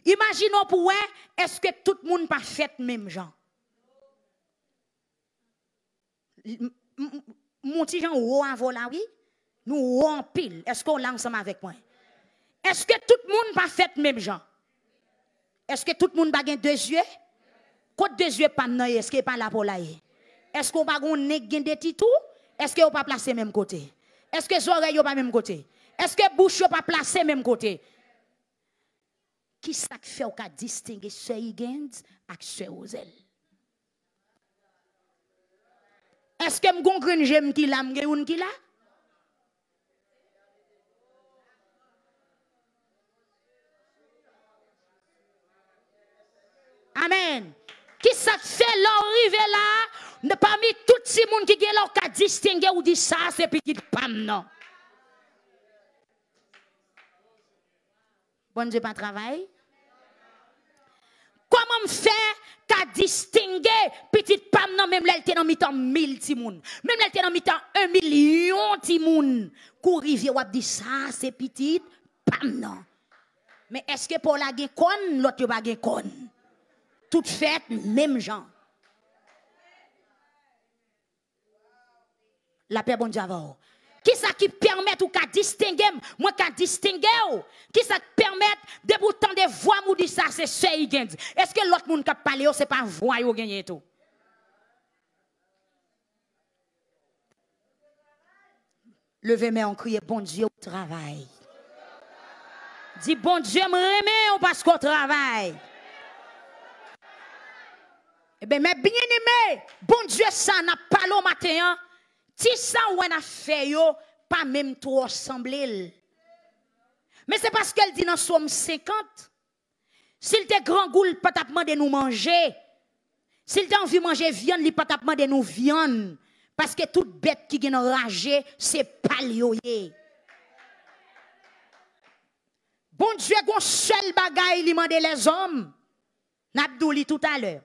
Imaginons pour est-ce que tout le monde pas fait même gens? Mon petit Jean, oui? Nous on pile. Est-ce qu'on l'a ensemble avec moi? Est-ce que tout le monde pas fait même gens? Est-ce que tout le monde pas deux yeux? Quand des yeux, pas non, est-ce qu'il pas là pour là Est-ce qu'on pas on nèg gen de titou Est-ce qu'on pas placé même côté Est-ce que oreilles pas même côté Est-ce que bouche pas placé même côté Qui ça qui fait qu'on distinguer ceux gens avec ce ozel Est-ce que m'gon grine j'aime qui là m'gon une qui là Amen. Qui ça fait l'arrivée là? Parmi tout ces monde qui est là, distinguer ou dit ça, c'est petit pam non. Bon Dieu, pas travail. Comment faire qu'à distinguer petite pam non, même elle était dans mi-temps mille monde Même elle était dans mi-temps un million timoun. rivière ou dit ça, c'est petite pam non. Mais est-ce que pour la gen l'autre pas gen toutes faites, même gens. La paix, bon Dieu, Qui ça qui permet ou a distinguer, moi qui distingue. qui ça qui permet de pourtant de voir ou dire ça, c'est ce Est-ce que l'autre monde qui parle, c'est pas voix ou gagne tout? Levez moi en crier, bon Dieu, au travail. Dis, bon Dieu, me remets, parce qu'on travaille. Eh bien, mais bien aimé. bon Dieu, ça n'a pas le matin. Si hein. ça, on a fait, pas même tout ressemble. Mais c'est parce qu'elle dit dans Somme 50, s'il te grand peut pas de nous manger. S'il t'a envie de manger viande, il pas de nous viande. Parce que toute bête qui vient rager, c'est palioyer. Bon Dieu, qu'on seul bagaille, il dit les hommes. N'abdouli tout à l'heure.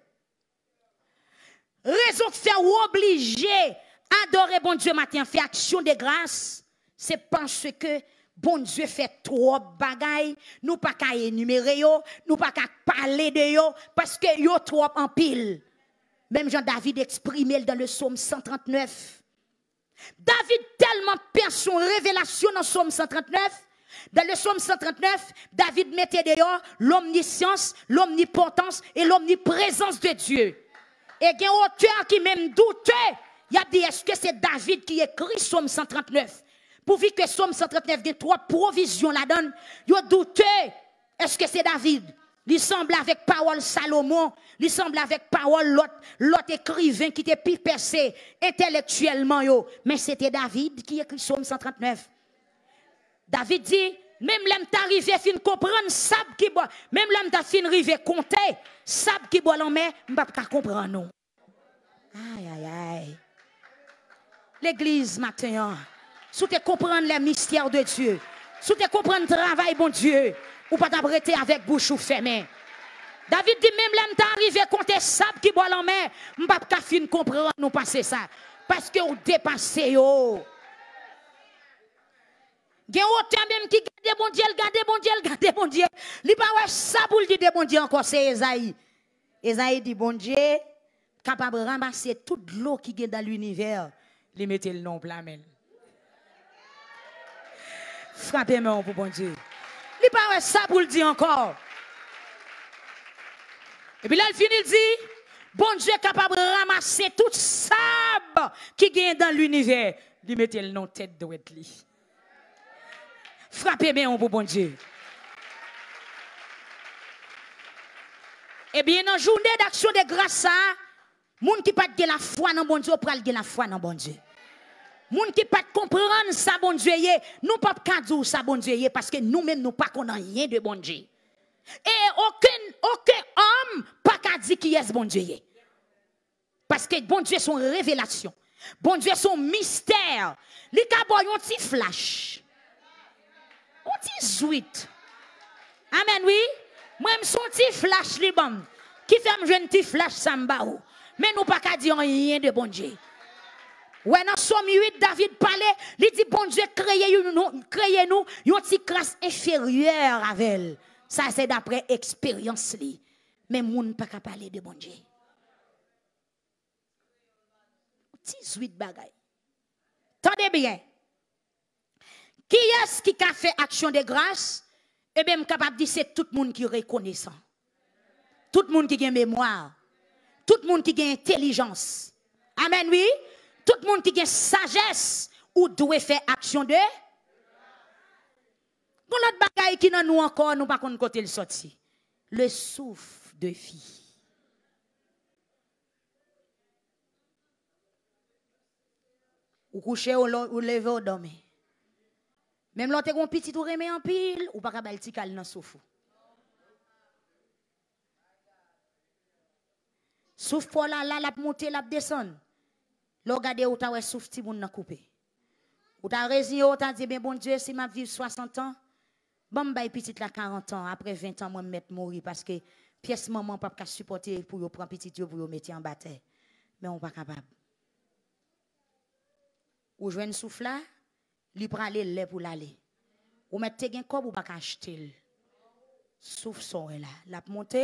Raison faire ou obligé adorer bon Dieu matin, faire action de grâce, c'est parce que bon Dieu fait trop bagailles. nous pas qu'à énumérer yo, nous pas qu'à parler de yo, parce que yo trop en pile. Même Jean-David exprimé dans le psaume 139. David tellement perd son révélation dans le psaume 139, dans le psaume 139, David mettait dehors l'omniscience, l'omnipotence et l'omniprésence de Dieu. Et il y a un auteur qui même doute. Il a dit, est-ce que c'est David qui écrit Somme 139 Pourvu que Somme 139 ait trois provisions là-dedans, il a douté, est-ce que c'est David il semble avec parole Salomon, il semble avec parole l'autre, l'autre écrivain qui était plus percé intellectuellement, mais c'était David qui écrit Somme 139. David dit, même l'homme arrivé fin comprendre sable qui boit. Même l'homme t'a fin arrivé compter sable qui boit en mer, m'pas pas comprendre non. Aïe aïe aïe. L'église maintenant, hein. sous te comprendre les mystères de Dieu, sous te comprendre travail bon Dieu, ou pas t'abriter avec bouche ou fermée. David dit même l'homme t'a arrivé compter sable qui boit en mer, m'pas pas fin comprendre non passer ça parce que vous dépassez yo. Gen autre même qui gade bon Dieu, gade bon Dieu, gade bon Dieu. Li pa wè ça pou li de bon Dieu encore c'est Esaïe. Esaïe dit bon Dieu capable de ramasser toute l'eau qui est dans l'univers, li mette le nom men. Frappez-moi pour bon Dieu. Li pa wè ça pou le dire encore. Et puis là il finit il dit bon Dieu capable de ramasser toute sable qui est dans l'univers, li mette le nom tête de li. Frappez bien pour bon Dieu. Eh bien, dans la journée d'action de grâce, gens qui pas de la foi dans bon Dieu, pas de la foi dans bon Dieu. gens qui pas comprendre ça bon Dieu, nous pas dire ça bon Dieu parce que nous-mêmes nous pas connaissons rien de bon Dieu. Et aucun aucun homme pas dire qui est bon Dieu. Parce que bon Dieu son révélation. Bon Dieu son mystère. Les ka ont un petit flash. Un petit Amen, oui. Moi, je suis flash liban. Qui fait un jeune petit flash samba ou. Mais nous pas qu'à dire rien de bon Dieu. Ouais, dans Somme 8, David parlait, il dit, bon Dieu, créez-nous, créez-nous, une petite classe inférieure avec elle. Ça, c'est d'après expérience li. Mais moun pas qu'à parler de bon Dieu. 18 bagay, Tendez bien. Qui est-ce qui a fait action de grâce Eh bien, je suis capable de dire c'est tout le monde qui est reconnaissant. Tout le monde qui a une mémoire. Tout le monde qui a une intelligence. Amen, oui. Tout le monde qui a une sagesse ou doit faire action de. Pour l'autre bagaille qui nous encore, nous ne pouvons pas côté le sortir. Le souffle de vie. Ou coucher ou lever au dormir. Même l'autre tu es un petit ou remet en pile, ou pas qu'à balti cal dans soufou. souffle. pour la la la monter la descendre. Lo gade ou ta wè souf ti moun nan coupé. Ou ta résigné ou ta dit ben bon Dieu si m'a vivre 60 ans, bon bay petite la 40 ans, après 20 ans moi mettre mourir parce que pièce maman pas ka supporter pour yo prendre petit yon pour yo mettre en bataille. Mais on pas capable. Ou joine souffle là li pran le pou Ou met gen kob ou pa achete l. Souf son re la. Lap monte,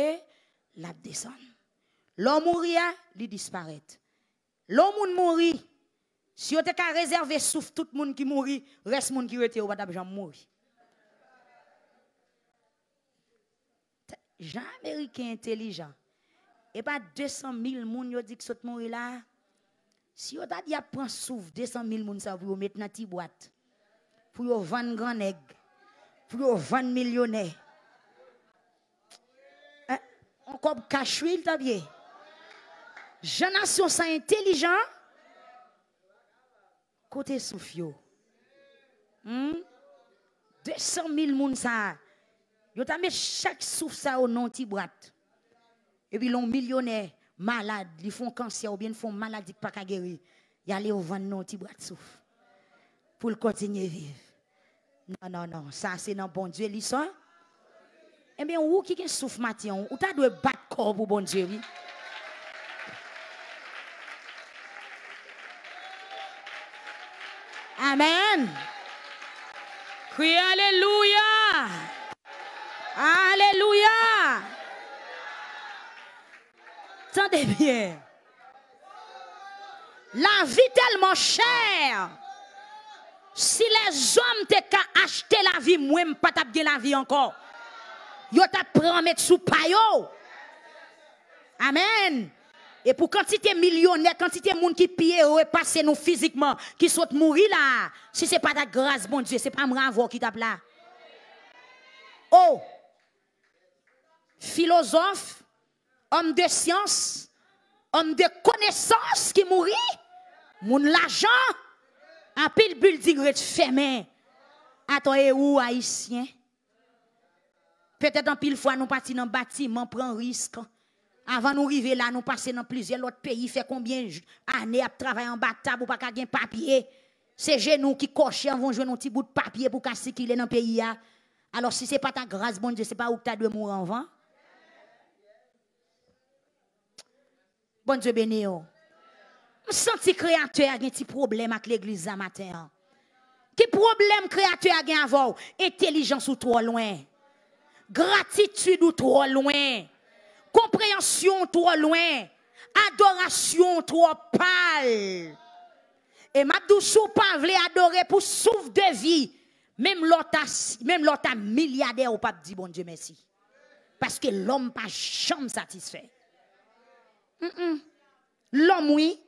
lap desan. L'on mouri a, hein, li disparet. L'on moun mouri, si yo te ka rezerve souf tout moun ki mouri, reste moun ki rete pa badab jan mouri. Jan Ameriken intelijan. E pa 200 mil moun yo dit que sot mouri là. Si yo ta di a pran souf, 200 mil moun sa vyo, met nan ti boîte, pour yon vendre grand nèg, pour yon vendre millionnaire. Hein? Encore caché, il t'a bien. Jeune nation, c'est intelligent. Côté soufio. Hmm? 200 000 moun ça. Yo t'a mis chaque souffle ça au nom ti brat. Et puis l'on millionnaire, malade, ils font cancer ou bien ils font maladie pas ka guérir. Ils aller au vendre non ti brat souffle pour le continuer à vivre. Non, non, non. Ça, c'est dans bon Dieu, l'histoire. Eh bien, ou qui souffre matin, ou t'as dû battre corps pour bon Dieu, Amen. Oui, Alléluia. Alléluia. Tendez bien. La vie tellement chère si les hommes te ka acheter la vie, moi, je pas bien la vie encore. Yo t'a prendre sous Amen. Et pour quantité millionnaire, quantité monde qui pille ou nous physiquement, qui saute mourir là, si c'est pas la grâce, bon Dieu, c'est pas moi qui tape là. Oh! Philosophe, homme de science, homme de connaissance qui mourit, moun l'argent, en pile building ret fermé. Attendez où haïtien? Peut-être en pile fois nous partis dans bâtiment prend risque. Avant nous arriver là, nous passer dans plusieurs autres pays, fait combien d'années à travailler en bâtiment pour pas gagner papier. C'est genoux qui cochent, vont jouer un petit bout de papier pour casser qu'il est dans le pays. Hein. Alors si ce n'est pas ta grâce, bon Dieu, ce pas où tu as de mourir en Bon Dieu béni senti créateur a un petit problème avec l'église à matin. Quel problème créateur a gen avant? Intelligence ou trop loin. Gratitude ou trop loin. Compréhension trop loin. Adoration trop pâle. Et ma douce pas adorer pour sauver de vie. Même l'autre milliardaire ou pas dit bon Dieu merci. Parce que l'homme pas jamais satisfait. L'homme, oui,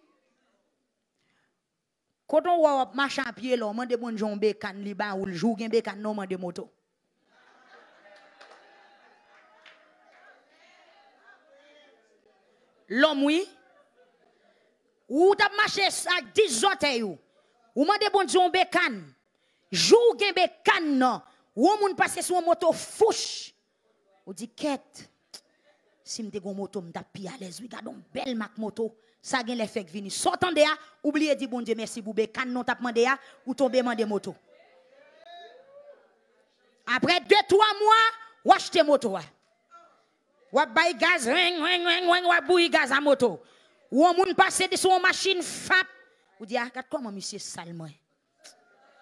poton waw ap machan apye lo, ou non, mande bon jombe kan li ban ou jougen be kan non mande moto. Lom wi, ou tap mache ak dizote yu, ou mande bon jombe kan, jougen be kan non, ou moun pase sou moto fush, ou di ket, si mde gon moto mda pi alez, ou di gadon bel mak moto, ça gagne l'effet vini. Sortant de là, oubliez dit bon Dieu merci boubé, quand non t'a demandé ou ou tomber mandé moto. Après deux trois mois, ou acheter moto. Ou bay gaz, ring ou bouillir gaz à moto. Ou on moun passer de son machine fap. Ou dit ah, regarde comment monsieur sale moi.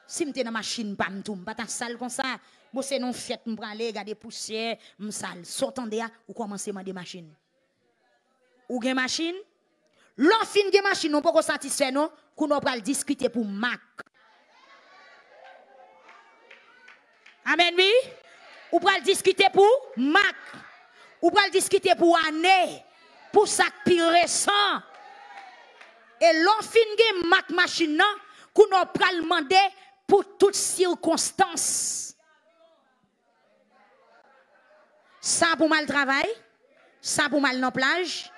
Si m'étais dans machine pas m'toum, pas ta sale comme ça. Bon c'est non fête les regarder poussière, sale Sortant de là, ou commencer mander machine. Ou gain machine L'enfant de machine, nous pas satisfait, non, qu'on va discuter pour Mac. Amen, oui? Ou pour discuter pour Mac. On pour discuter pour année. Pour ça plus récent. Et l'enfant de Mac machine, non, qu'on va demander pour toutes circonstances. Ça pour mal travail, ça pour mal dans plage,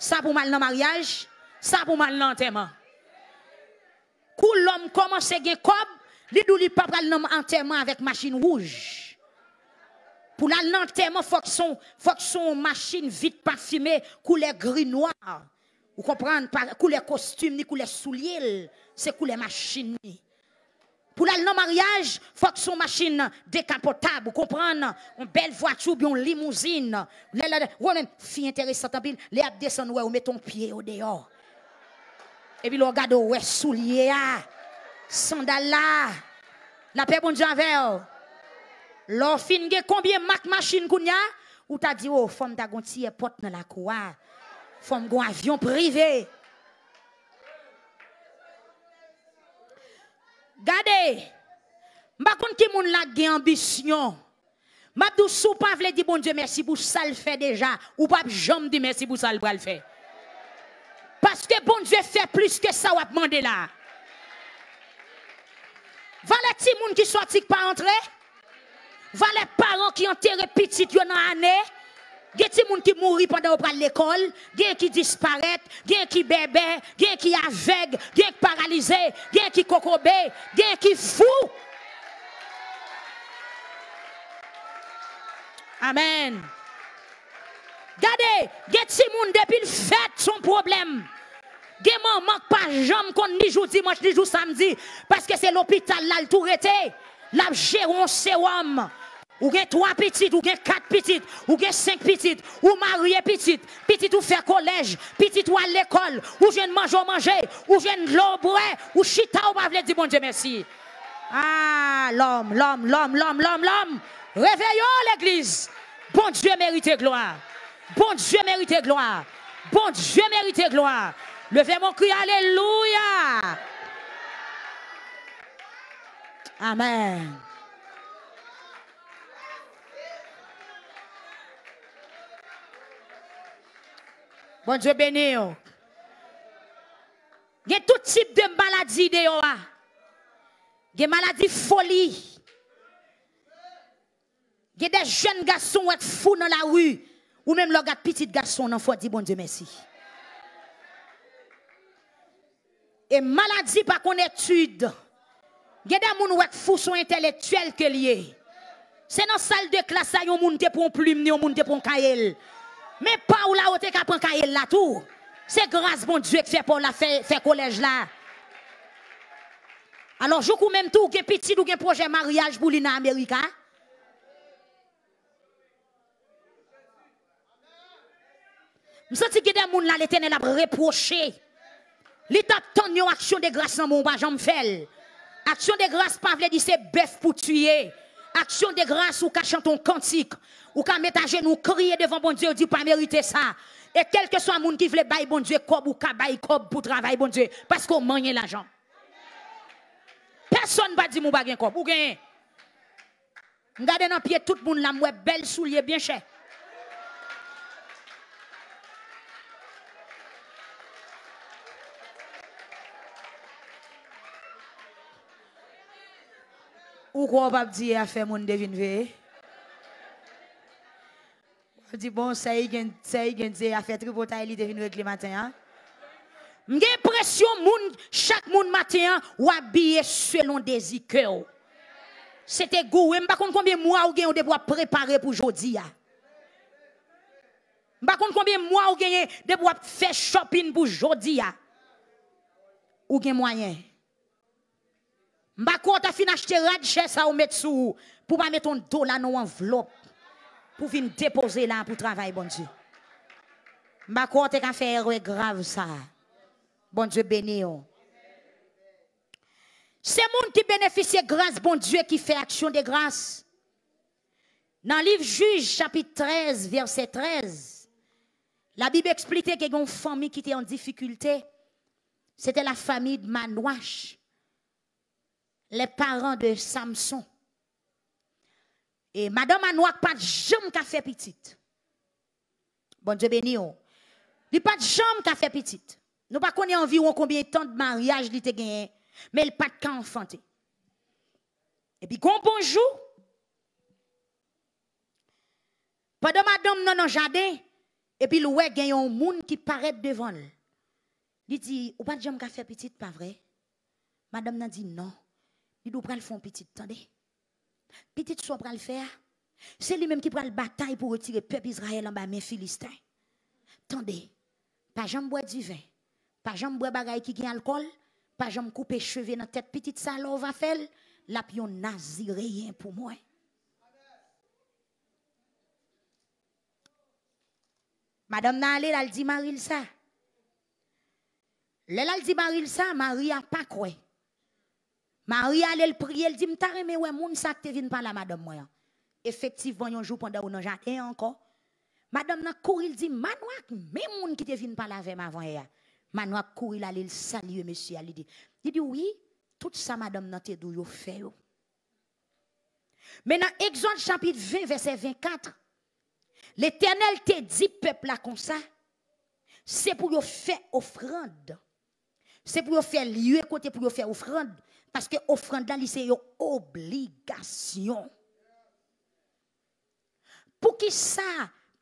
ça pour mal dans mariage, ça pour mal dans enterrement. Quand l'homme commence à gagner cob, il ne li pas pral dans enterrement avec machine rouge. Pour l'enterrement, faut que son faut que son machine vite parfumée, couleur gris noir. Vous comprenez, couleur costume ni couleur souliers, c'est couleur machine pour aller dans mariage, faut que machine décapotable, vous comprenez? Une belle voiture, une limousine. Ou même, fille intéressante les descendent, met ton pied au dehors. Et puis, le regarde, soulier, ah, sandales, là. La paix, bon Dieu, avec. combien de machines a? Ou t'as dit, oh, femme, t'as porte dans la cour. Femme, gon avion privé. Gardez. M'a compte qui moun la gen ambition. M'a dou sou pa vle dire bon Dieu merci pour ça le fait déjà ou pas jamais merci pour ça le faire. Parce que bon Dieu fait plus que ça ou demandé là. Va les qui ki sorti pas entrer. les parents qui ont enterré petit yo dans année. Il y a des gens qui mourent pendant qu'on l'école, des gens qui disparaissent, des gens qui bébé, des gens qui sont aveugles, des gens qui sont paralysés, des gens qui sont cocobés, des gens qui sont fous. Amen. Regardez, il y a des gens depuis le fait son problème. Des mamans qui pas jamais qu'on ni jour dimanche ni jour samedi parce que c'est l'hôpital là le tout était. La géron sérum. Ou gen 3 petites, ou gen 4 petites, ou gen 5 petites, ou marié petite, petite ou faire collège, petite ou à l'école, ou jeune manger ou manger, ou jeune l'eau ou chita ou pas dire bon Dieu merci. Ah, l'homme, l'homme, l'homme, l'homme, l'homme, l'homme. Réveillons l'église. Bon Dieu mérite gloire. Bon Dieu mérite gloire. Bon Dieu mérite gloire. Levez mon cri, Alléluia. Amen. Bon Dieu béni. Il y a tout type de maladie de yo. Ah. Il y a maladie folie. Il y a des jeunes garçons qui sont fous dans la rue. Ou même leurs petits garçons dans le dit bon Dieu merci. Et maladie par qu'on étude. Il y a des gens qui fous sont intellectuels y est. C'est dans la salle de classe, il y a des gens qui ont plume, il y a des gens qui sont cahier. Mais pas où là, où t'es qu'à prendre là tout. C'est grâce, bon Dieu, que fait pour la faire collège là. Alors, je coupe même tout, ou petit, ou projet mariage pour l'Ina América. Hein. Je sens que des gens là, l'éternel a reproché. L'état tant une action de grâce dans mon pas j'en fais. Action de grâce, pas dire c'est bœuf pour tuer action de grâce, ou cachant chanter cantique, ou qu'à mettre à genoux, crier devant bon Dieu, dit pas mériter ça. Et quel que soit le monde qui veut bailler bon Dieu, cob ou qu'à bailler cob pour travailler bon Dieu, parce qu'on mange l'argent. Personne ne va dire mon bagage cob, ou gagne. Regardez dans pied tout le monde là, moi, belle soulier bien cher. Pourquoi on pas dire à faire mon devin veiller? On dit bon, ça y est, ça y a fait tripotaille, il devine régler matin. Hein? J'ai l'impression que chaque monde matin hein, ou habillé selon désir cœur. C'était goût, sais pas combien de mois ou gagne devoir préparer pour jodi ne sais pas combien de mois ou gagne devoir faire shopping pour jodi a. Hein? Ou gagne moyen. Ma fini fin un chez ça ou mettre sous, pour Pour mettre ton dos dans l'enveloppe, pour venir venir déposer là pour travailler, bon Dieu. courte a quand un héros grave, ça. Bon Dieu béni. on. monde qui qui de grâce, bon Dieu qui fait action de grâce. Dans le livre juge, chapitre 13 verset 13 la Bible y que une famille qui était en difficulté. C'était la famille de manouach les parents de Samson. Et Madame Anouak pas de jambes qu'a fait petite. Bon Dieu béni. Oh. Il pas de jambes qu'a fait petite. Nous pas savons environ combien de temps de mariage il a gagné, mais il pas de enfanté. Et puis bon bonjour. Pendant madame dans non jardin, et puis le a un monde qui paraît devant lui. Il dit, ou pas de jambes qu'a fait petite, pas vrai? Madame n'a dit non. Il nous prend le fond petit, attendez. Petit soit pral le faire. C'est lui-même qui prend le bataille pour retirer le peuple Israël en bas, mais Philistins. Attendez. Pas jamais boire du vin. Pas jamais boire qui a alcool. Pas jamais couper cheveux dans la tête petite salon va faire. La pion nazi rien pour moi. Madame Nalé, elle dit Marie ça. Elle dit Marie ça, Marie a pas quoi. Marie allait le prier, elle dit, m'ta remé ouais moun ça te vinn pas là madame moi. Effectivement, un jour pendant au jardin encore, madame n'a couru, il dit Manouak, même moun qui te viennent pas là avec avant hier. Manouak couru le le salue monsieur, il dit, il dit oui, tout ça madame n'a te dou yo fait yo. Maintenant, Exode chapitre 20 verset 24. L'Éternel te dit peuple là comme ça, c'est pour yo faire offrande. C'est pour y faire lieu côté pour yo faire offrande parce que offrande là, c'est une obligation. Pour qui ça,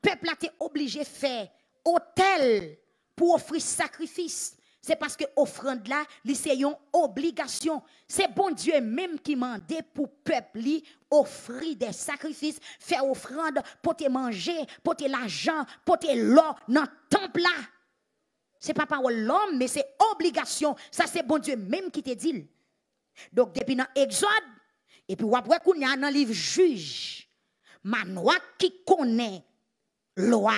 peuple a été obligé de faire hôtel pour offrir sacrifice. C'est parce que offrande là, c'est une obligation. C'est bon Dieu même qui mandait pour peuple offrir des sacrifices, faire offrande pour te manger, pour te l'argent, pour te l'or dans le temple là. n'est pas par l'homme, mais c'est obligation. Ça c'est bon Dieu même qui te dit. Donc, depuis l'exode, et puis, après qu'on y a dans le livre Juge, Manouak qui connaît loi,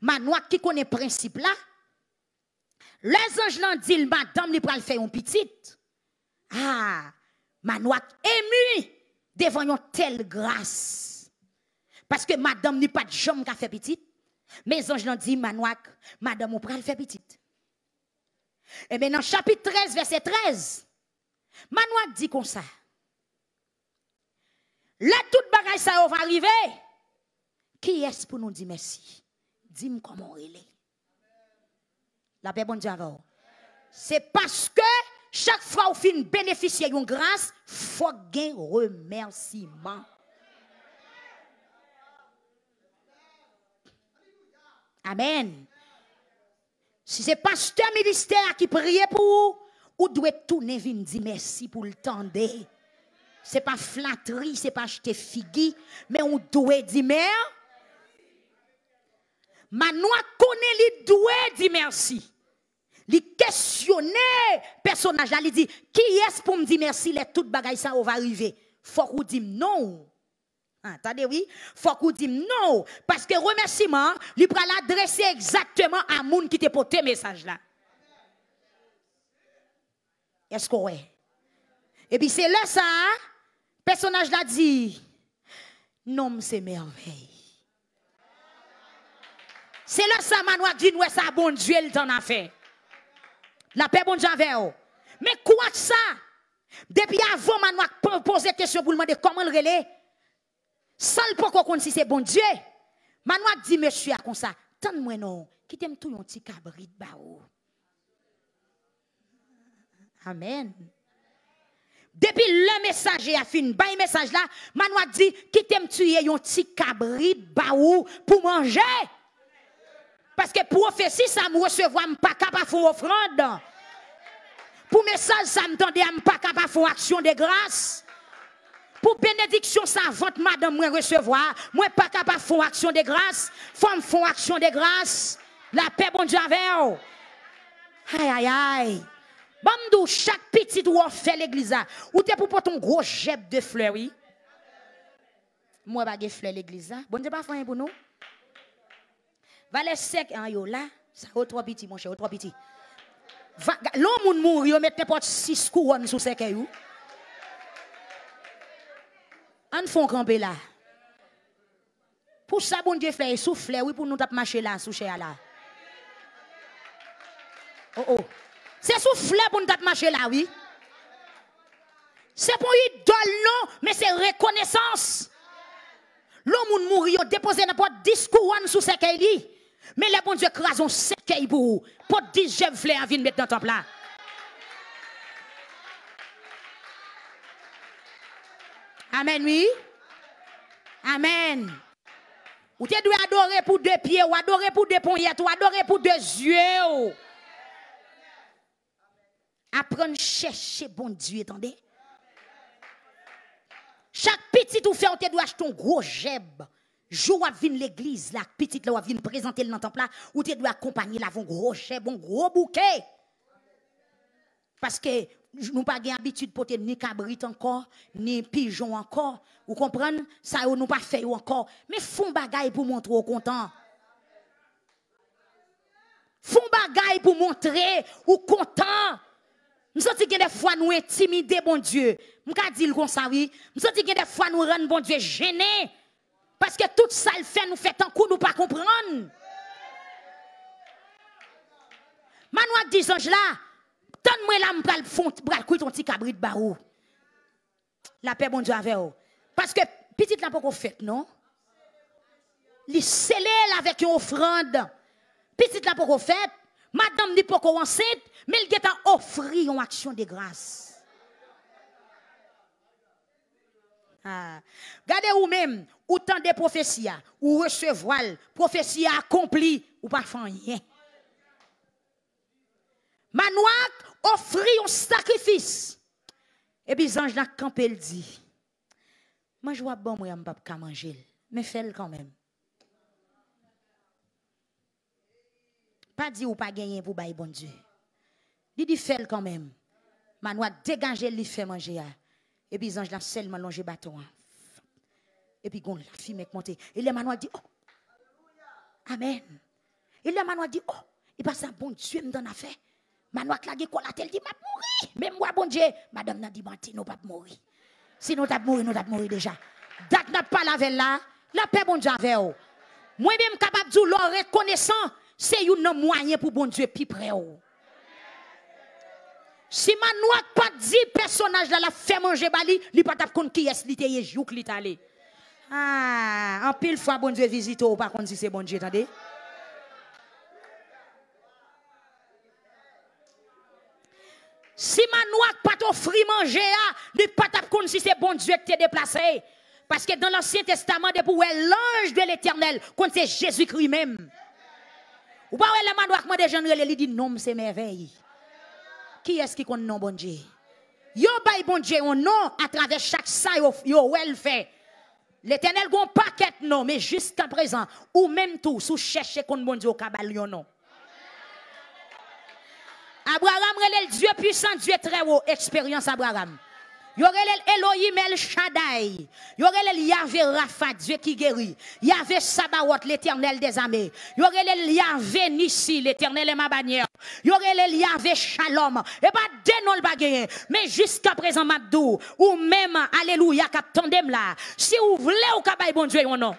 Manouak qui connaît principe là, les anges l'ont dit, madame, il pral faire un petite. » Ah, Manoa ému devant une telle grâce. Parce que madame n'est pas de jambe qui fait petite. Les anges l'ont dit, madame, on pral faire petite. » Et maintenant, chapitre 13, verset 13, Manoua dit comme ça. Là, toute bagage, ça va arriver. Qui est-ce pour nous dire merci? Dis-moi comment il est. La paix bonne Dieu C'est parce que chaque fois que fin bénéficiez d'une grâce, faut un remerciement. Amen. Si c'est pasteur ministère qui priait pour vous, ou doit tourner venir dire merci pour le Ce C'est pas flatterie, c'est pas acheter figui, mais on doit dire merci. noix connaît les doit dire merci. Li questionner personnage là, dit qui est pour me dire merci, les toute bagaille ça va arriver. Faut qu'on dit non. Attendez, ah, oui, faut qu'on dise non. Parce que remerciement, lui pral l'adresser exactement à moun qui te porté message là. Est-ce qu'on est? Et puis c'est là ça, personnage l'a dit, non, c'est merveille. C'est là ça, Manoua dit, nous, ça, bon Dieu, il t'en a fait. La paix, bon Dieu, Mais quoi ça? Depuis avant, manoir poser question pour me demander comment le relais. Sans le pourquoi qu'on si c'est bon Dieu. Manoua dit, monsieur, comme ça, tant moi non, quittez-moi tout un petit de baou. Amen. Depuis le messager a fini, a bah, le message là, a dit, quittez me tuer un petit cabri baou pour manger. Parce que prophétie, ça me recevoir, pas capable faire offrande. Pour message, ça me tendait, pas capable faire action de grâce. Pour bénédiction, ça vente, madame, moi recevoir. Moi, pas capable faire action de grâce. Femme, font action de grâce. La paix, bon Dieu, avec. Aïe, aïe, aïe. Bamdou, chaque petit doigt fait l'église. Ou t'es pour ton gros jeb de fleurs, oui. Moi, je vais fleur l'église. Bon, c'est pas pour nous. Valet sec, en hein, yo là. Ça, au oh, trois petits, mon cher, au oh, trois petits. L'homme moun il yo mette pas six couronnes sous sec, cailloux. On font camper là. Pour ça, bon Dieu, fait souffle, oui, pour nous taper marcher là, sous cher là. Oh oh. C'est sous souffle pour nous marcher là, oui. C'est pour idole, non, mais c'est reconnaissance. L'homme mourir, déposé n'importe 10 couronnes sous dit. Mais les bon Dieu crase ses cahiers pour vous. Pour 10 jeunes fleurs à venir mettre dans ton plat. Amen, oui. Amen. Ou tu dois adorer pour deux pieds, ou adorer pour deux poignettes, ou adorer pour deux yeux apprendre chercher bon Dieu, attendez. Chaque petit ou fait, on te doit acheter un gros jeb. Jou à vin l'église, la petite là, ou vin présenter le ou te doit accompagner la un gros jeb, un gros bouquet. Parce que nous pas l'habitude habitude porter ni cabrit encore, ni pigeon encore. Vous comprenez? Ça, nous pas fait encore. Mais font bagaille pour montrer au content. Font bagaille pour montrer ou content. Nous sommes des fois nous intimider bon Dieu. M'ka dire comme ça oui. Nous sommes des fois nous rendre bon Dieu gênés parce que toute ça le fait nous fait un coup nous pas comprendre. Manoua dit songe là, donne-moi là m'pral font pral couper ton petit cabri de barou. La paix bon Dieu avec vous. Parce que petite là pas qu'on fait non. Li scellé avec une offrande. Petite là pas qu'on fait madame n'est pas enceinte, mais elle a offert une action de grâce. Ah. Gardez vous-même, autant de prophéties, ou recevoir, prophéties accomplies, ou pas faire rien. Manouak offrit un sacrifice. Et puis, la n'a dit, moi, je vois bon, moi, je ne pas manger, mais fais-le quand même. Pas dit ou pas gagné, pour bailler bon Dieu. Il dit fait quand même. Manoua dégager lui fait manger. Hein. Et puis anges là seulement longer bâton. Hein. Et puis gon la fille mec monter. Et le manoa dit oh. Amen. Et le manoa dit oh, il passe un bon Dieu me donne affaire. Manoa clagué quoi la tête dit m'a mourir. Même moi bon Dieu, madame n'a dit menti nous pas mourir. Sinon t'a mourir, nous t'a mourir déjà. Dak n'a pas la là, la paix bon Dieu avec ou. Moi-même capable de l'or reconnaissant c'est un moyen pour bon Dieu plus près. Oh. Si n'a pas dit personnage là la fait manger bali, li pas tap qui est li qui est li talé. Ah, en pile fois bon Dieu visite ou oh, par contre si c'est bon Dieu, attendez. Si Manouak pas t'offri manger ah, li pas tap si c'est bon Dieu qui t'est déplacé. Parce que dans l'Ancien Testament, l'ange de l'Éternel, c'est Jésus-Christ même. Ou pas, m'a m'a doit demander Jean il dit non, c'est merveille. Qui est-ce qui connaît nom bon Dieu? Yo, bay bon Dieu, on non, à travers chaque ça, yo, yo, fait. L'éternel gon paquet non, mais jusqu'à présent, ou même tout, sous chercher qu'on bon Dieu au cabal, nom. Abraham, le Dieu puissant, Dieu très haut, expérience Abraham. Yorelel Elohim El Shaddai. Yorelel Yahvé Rapha, Dieu qui guérit. Yahvé Sabaoth, l'éternel des armées. Yorelel Yahvé Nissi, l'éternel est ma bannière. Yorelel Yahvé Shalom. Et pas de noms pas Mais jusqu'à présent, Mabdou, ou même, Alléluia, cap tandem là. Si vous voulez, ou kabay bon Dieu, ou non.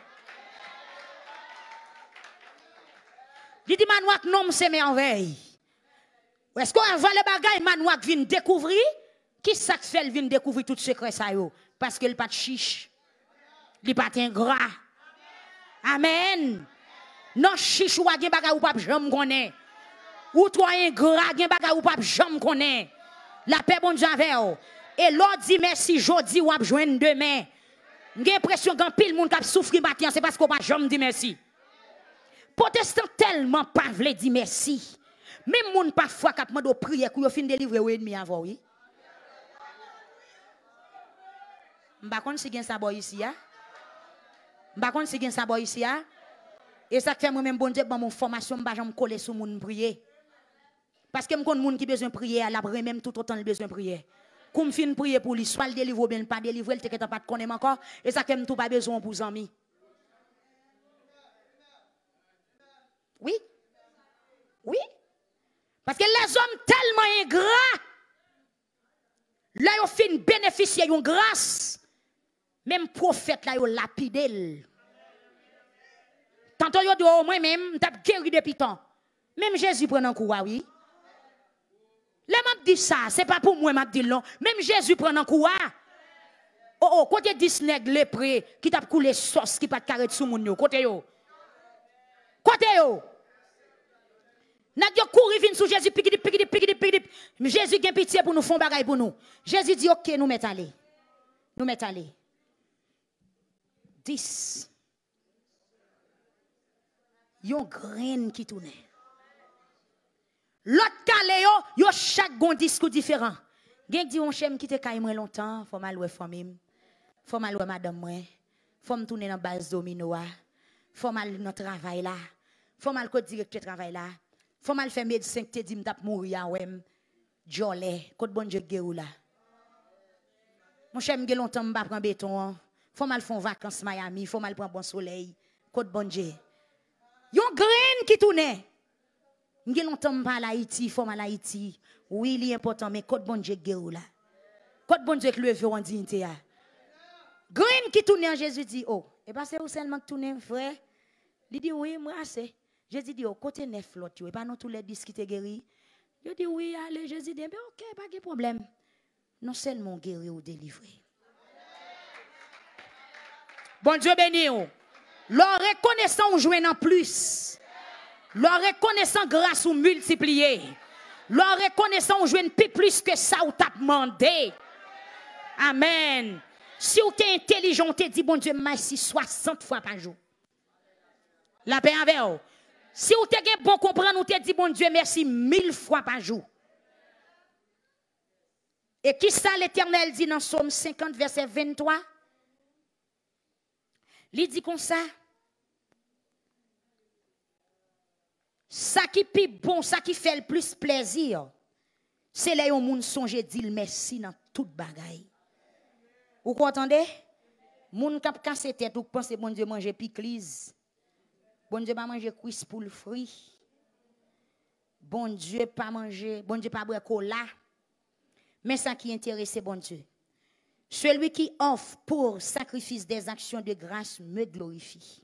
Dit manouak non, c'est merveille. Est-ce qu'on va le bagay manouak vient découvrir? Qui ça fait vient découvrir tout secret ça yo? Parce qu'elle pas de chiche. Il pas gras. Amen. Non chiche ou a gen baga ou pas jamais connaît. Ou toi un ingrat gen baga ou pas jamais connaît. La paix bon Dieu Et l'autre dit merci jodi ou a joindre demain. J'ai l'impression qu'en pile monde qui souffre matin, c'est parce qu'on pas jamais dit merci. Protestant tellement pas voulaient dire merci. Même monde parfois qui a demandé prière, qui a fini délivrer ou ennemi avant, oui. Mba kon si gen sa boy ici ya. Mba kon si gen sa ici ya. Et ça fait moi-même bon Dieu mon formation mba jam coller sur moun prier. Parce que je connais moun qui besoin prier, la même tout autant le besoin prier. Koum fin prier pour lui, soit le délivre ou bien pas délivre, le t'es pas de connaître encore et ça fait tout pas besoin pour amis. Oui. Oui. Parce que les hommes tellement ingrats, là, ils ont fait bénéficier, une grâce. Même prophète là, yo lapidé. Tantôt yo dit, au moins même t'a guéri depuis temps. Même Jésus prend un coup, oui. Les m'a dit ça, c'est pas pour moi m'a dit non. Même Jésus prend un coup. Oh oh, côté Disney lépré qui t'a coulé sauce qui pas de carré sous mon yo, côté yo. Côté yo. N'a yo courir vinn sous Jésus piki piki piki piki Jésus a pitié pour nous font bagaille pour nous. Jésus dit OK, nous met aller. Nous met aller. Yon graine qui tourne. L'autre kale yo, yo chaque gond discours différent. Gen di on chem qui te kay longtemps, faut mal ouais famille. Faut mal madame moi. Faut me tourner dans base domino ah. Faut mal notre travail là. Faut mal code directeur travail là. Faut mal faire médecin te dit m'tap mourir ya ah, wem. Jolé, code bon Dieu là. Mon chem gen longtemps m'pa prend béton. Hein faut mal faire vacances Miami, faut mal prendre bon soleil, côte bon Dieu. Yon graine qui tournait. ne longtemps pas à Haïti, faut mal à Haïti. Oui, il est important mais côte bon Dieu est là. Côte bon Dieu que faut veut en dignité là. graine qui en Jésus dit oh, et pas c'est où seulement tourner frère. Il dit oui, moi c'est. Jésus dit Oh, côté neuf l'autre, et pas non tous les disques qui t'es guéri. Il dit oui, allez, Jésus dit OK, pas de problème. Non seulement guéri ou délivré. Bon Dieu béni ou. Leur reconnaissant ou en plus. Leur reconnaissant grâce ou multiplier. Leur reconnaissant ou jouen plus plus que ça ou t'a demandé. Amen. Si vous êtes intelligent, te dit bon Dieu merci 60 fois par jour. La paix avec vous. Si vous êtes bon comprendre, vous te dit bon Dieu merci 1000 fois par jour. Et qui ça l'Éternel dit dans Psaume 50 verset 23 il dit comme ça. Ça qui est bon, ça qui fait le plus plaisir, c'est là où les gens dit merci dans toute bagaille. Vous comprenez Les gens qui ont tête, ou penser bon Dieu manger pique-lise, Bon Dieu pas manger cuisse pour le fruit. Bon Dieu pas manger, bon Dieu pas boire cola. Mais ça qui intéresse, bon Dieu. Celui qui offre pour sacrifice des actions de grâce me glorifie.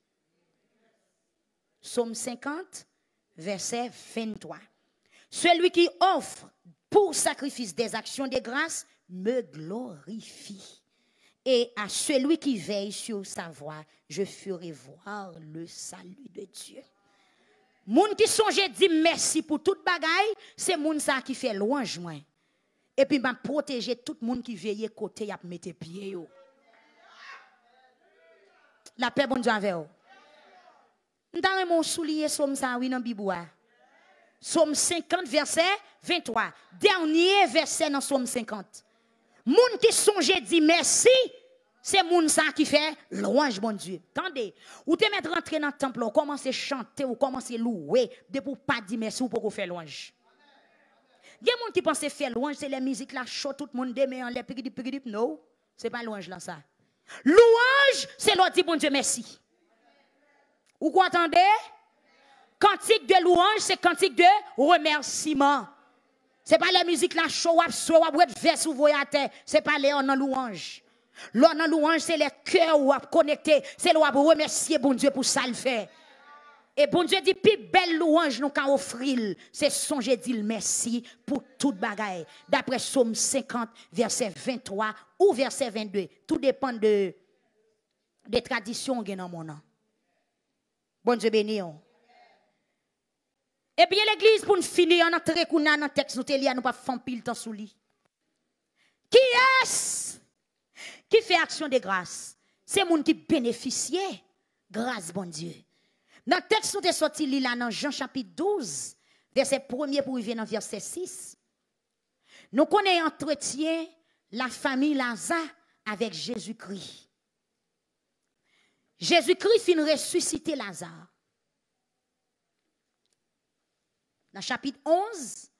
Psaume 50, verset 23. Celui qui offre pour sacrifice des actions de grâce me glorifie. Et à celui qui veille sur sa voie, je ferai voir le salut de Dieu. Moun qui songe dit merci pour toute bagaille, c'est moun ça qui fait loin joint. Et puis, m'a protéger tout le monde qui veillait côté, a mettre pied. Yo. La paix, bon Dieu, avec vous. Nous mon soulier, somme ça, oui, dans Biboua. Hein. Somme 50, verset 23. Dernier verset dans Somme 50. Moun qui songe dit merci, c'est moun ça qui fait louange, bon Dieu. Attendez, ou te mettre rentrer dans le temple, vous commencer chanter, ou commencer à louer, de pour pas dire merci, ou pour faire louange. Il y a des gens qui pensent faire louange, c'est la musique là, chaud, tout le monde mais en les Non, ce n'est pas louange là, ça. Louange, c'est l'autre dit bon Dieu merci. Ou quoi attendez? Cantique de louange, c'est cantique de remerciement. C'est pas la musique la show up, être vers ou à C'est pas les en louange. L'on en louange, c'est les cœurs ou connectés. C'est le remercier bon Dieu pour ça le faire. Et bon Dieu dit, plus belle louange nous qu'en offrir, c'est songer dit merci pour toute bagaille. D'après Psaume 50, verset 23 ou verset 22. Tout dépend de, des traditions dans mon nom. Bon Dieu béni. Hein. Eh bien, l'église, pour nous finir, on a très dans le texte, nous nous pas pile temps sous lui. Qui est-ce qui fait action de grâce? C'est monde qui bénéficie grâce, bon Dieu. Dans le texte, nous sommes sorti là dans Jean chapitre 12, verset 1er pour venir dans verset 6. Nous connaissons entretien la famille Lazare avec Jésus-Christ. Jésus-Christ finit ressusciter Lazare. Dans chapitre 11,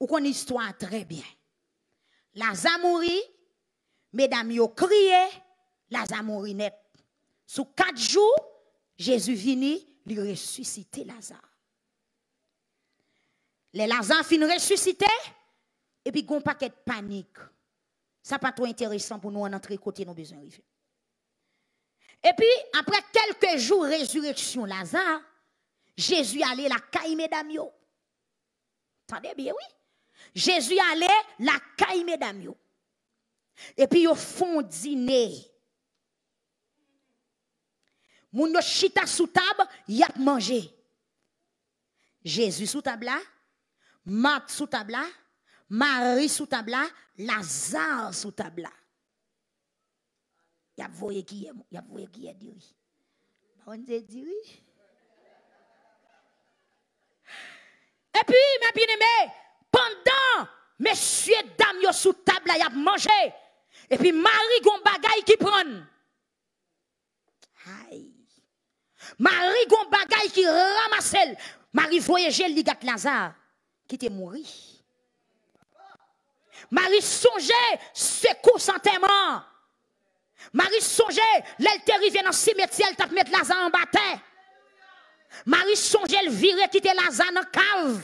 on connaît l'histoire très bien. Lazare mourit, mesdames, ils ont crié, Lazare mourit Sous quatre jours, Jésus vini, lui ressusciter Lazare. Les Lazare fin ressuscité, et puis a paquet de panique. Ça pas trop intéressant pour nous en notre côté nos besoins arriver. Et puis, après quelques jours résurrection Lazare, Jésus allait la caille mesdames yo. Attendez bien, oui. Jésus allait la caille mesdames Et puis, au fond dîner. Moun chita sous table, y a mangé. Jésus sous table là, sous table Marie sous table Lazare sous table là. Y a voyé qui est, y a voyé qui est dit oui. On dit oui. Et puis, ma bien aimé, pendant messieurs, dames, yo sous table, y a mangé. Et puis, Marie, gon bagaille qui prend. Aïe. Marie gon bagay qui ramasse, Marie voyageait l'igat Lazare qui était mort. Marie songeait ses courses Marie songeait l'altérie vient dans le cimetière, elle t'a mettre Lazare en bataille. Marie songeait le virer était Lazare la cave.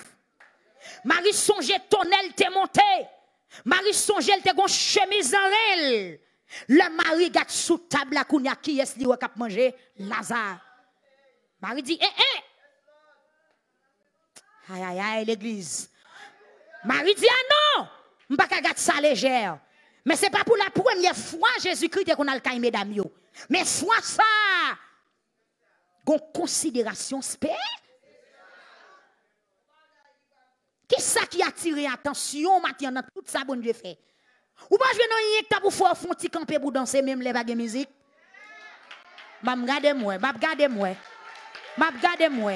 Marie songeait tonnel t'es monté. Marie songeait elle t'es gon chemise en elle. Le mari gâte sous table la kounia qui est ce qui a manger Lazare. Marie dit, eh, hé. Eh. Aïe, aïe, aïe, l'église. Marie dit, ah non, je ne pas ça légère. Mais ce n'est pas pour la première fois Jésus-Christ qu'on a le cas, mesdames. Mais soit ça, Gon considération spéciale. Qui ça qui attire attention maintenant dans tout ça, bon Dieu fait? Ou pas, je vais non pour faire un petit campé pour danser, même les bagues de musique? Je vais moi, je moi. M'a gardé moi.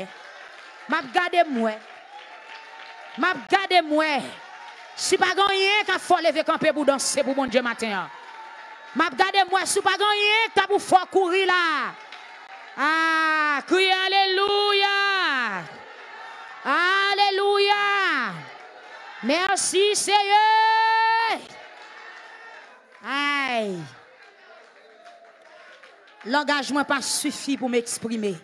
M'a M'a moi. Si pas rien qu'a faut lever camper pour danser pour mon Dieu matin. Hein. M'a gardé moi si pas faut courir là. Ah, alléluia. Alléluia. Merci Seigneur. Aïe. L'engagement pas suffit pour m'exprimer.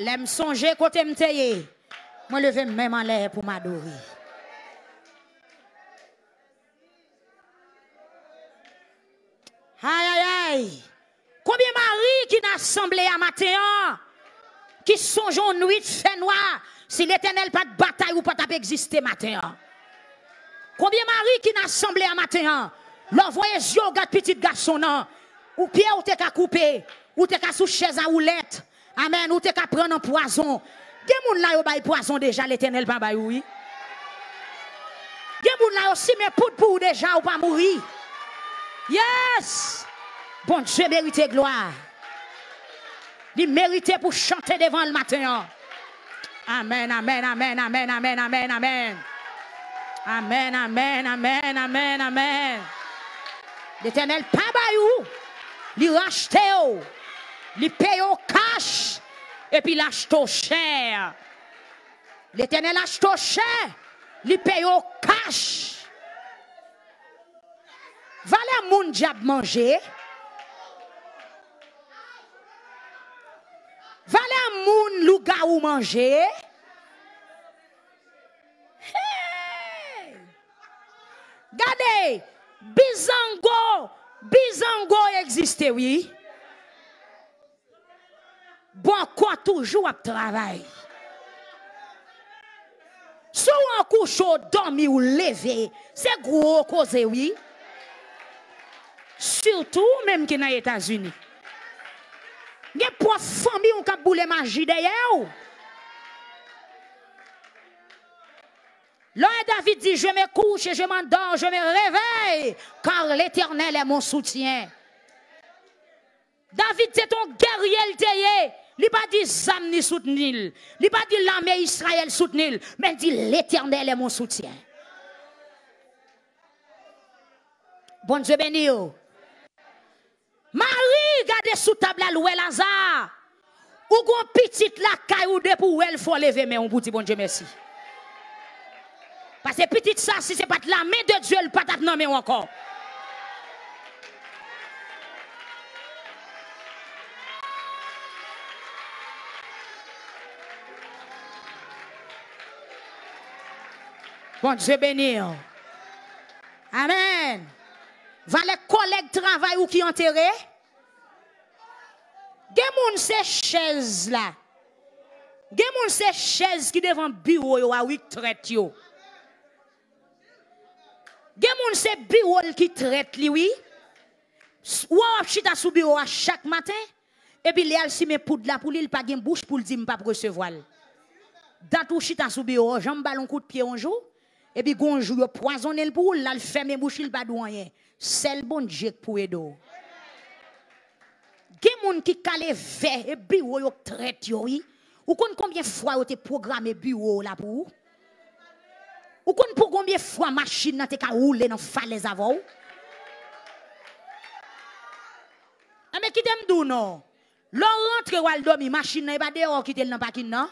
L'aime songer côté m'teye. Moi lever même en l'air pour m'adorer. Aïe aïe aïe. Combien mari qui n'a semblé à matin qui songe en nuit fait noir si l'éternel pas de bataille ou pas taper exister matin. Combien mari qui n'a semblé à matin les yeux petit garçon ou pied ou t'es qu'à couper ou t'es qu'à sous chaise à houlette. Amen, ou te ka prendre un poison. Gen moun la yo bay poison déjà l'Éternel pa bay oui. Gen moun la aussi si mes poudre pour déjà ou pas mourir. Yes! Bon Dieu mérite gloire. Il mérite pour chanter devant le matin. Hein. Amen, amen, amen, amen, amen, amen, amen. Amen, amen, amen, amen, amen. L'Éternel pas bayou, li rachete ou, li paye au cash et puis lâche cher. L'éternel lâche ton cher. Il paye au cash. Valè moun diable manger. à moun louga ou manger. Gade, Gardez, bizango, bizango existe, oui bon quoi toujours à travail. Sous un couche ou dormi ou levé, c'est gros cause, oui. Surtout, même qui dans les États-Unis. Il y a pas famille qui a boule magie d'ailleurs. ou. David dit, je me couche je m'endors, je me réveille, car l'éternel est mon soutien. David, c'est ton guerrier, il pas dit Zam ni soutenir. Il pas dit l'armée Israël soutenil. Mais il dit l'éternel est mon soutien. Bon Dieu béni. Marie, gardez sous table à louer Lazare. Ou gon petit la caille ou de pour elle, faut lever, mais on bouti, bon Dieu merci. Parce que petite ça, si c'est pas de la main de Dieu, elle pas non mais encore. Bon Dieu bénir. Amen. Va les collègues travail ou qui enterré. Gen moun se chaises là. Gen moun se chaise qui devant bureau yo a oui traite yo. Gen moun se bureau qui traite li oui. Ou a chita bureau à chaque matin et puis les si mes poudre là pour li pas gen bouche pour le dire pas recevoir. Datou chita sou bureau, j'en ballon coup de pied un jour. Et puis, un jour, il a poisonné le poule, là, il ferme les bouches, il pas de C'est le bon Dieu pour eux Il y a des gens qui calent vers les bureaux, ils traitent, oui. Vous qu'on combien de fois vous ont programmé les bureaux là pour vous? Vous qu'on combien de fois les machines ont été roulées dans les falaises avant? Eh, mais qui vous d'où non? L'on rentre ou elle dormit, machine n'est pas dehors, qui t'aime dans le parking non?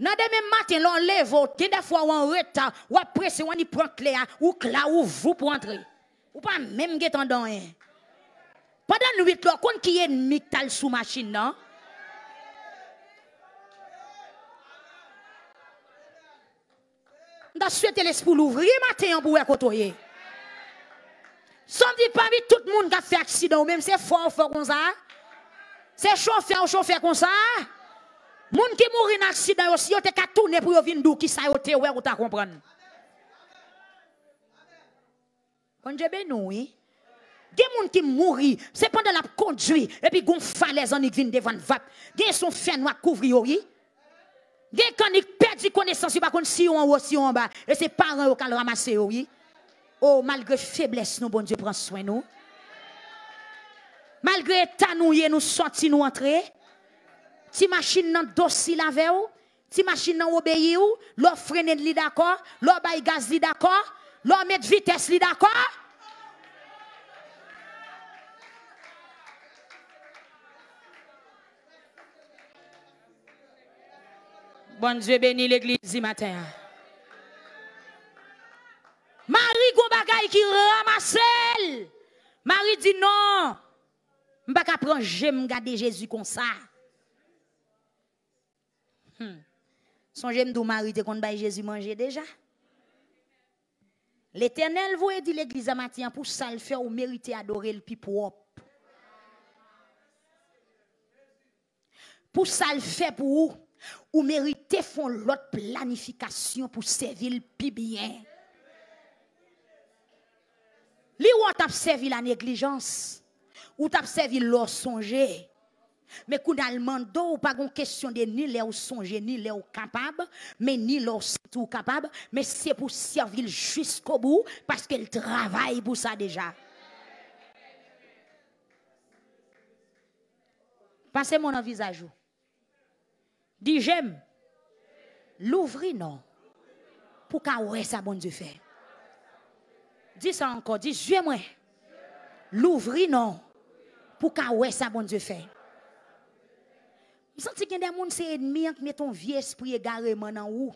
Dans demain matin, l'on lève, des fois on retard, ou après on y prend clé, ou cla ou vous pour entrer. Eh. pas même get en Pendant nuit, l'on compte qui est métal sous machine, non? a souhaité l'esprit pour l'ouvrir e matin pour côtoyer. pas parmi tout le monde qui a fait accident, même c'est fort, fort comme ça. C'est chauffeur, chauffeur comme ça. Moun ki mouri nan aksida yo, si yo te ka tourné pou yo vindou, ki sa yo te wè ou ta Quand Konje ben nou, eh? Des gens qui mourent, c'est pendant la conduite, et puis gon falaise les vient devant vap. Des son fer noir couvri oui. Des quand ils perdent connaissance, pas contre si on en haut, si on en bas, et ses parents qui le ramasser oui. Oh, malgré faiblesse nous bon Dieu prend soin nous. Malgré état nous nous sorti nous entrer. Ti machine nan pas la dossier, si ti machine nan obéi ou, l'on freine li d'accord, l'on bay gaz li d'accord, l'on met vitesse li d'accord. Bon Dieu bénit l'église du matin. Marie gon bagay qui ramasse. Marie dit non. M'pa pas prendre j'aime garder Jésus comme ça. Hmm. Songez mari te kon Jésus manger déjà. L'Éternel vous dit l'église à matin pour ça le faire ou mériter adorer le plus propre. Pour ça le faire pour ou, ou mériter font l'autre planification pour servir le plus bien. Li ou t'as servi la négligence ou t'as servi l'autre songer mais quand on demande, ou pas une question de ni les ou songer, ni les ou capable, mais ni les ou capable, mais c'est pour servir jusqu'au bout, parce qu'elle travaille pour ça déjà. Passez mon envisage. Dis j'aime. L'ouvrir non. Pour qu'à ouais ça bon Dieu fait. Dis ça encore, dis j'aime. L'ouvrir non. Pour qu'à sa ça bon Dieu fait. Je qu'il y a des gens qui sont ennemis, qui mettent ton vieux esprit égarément en haut.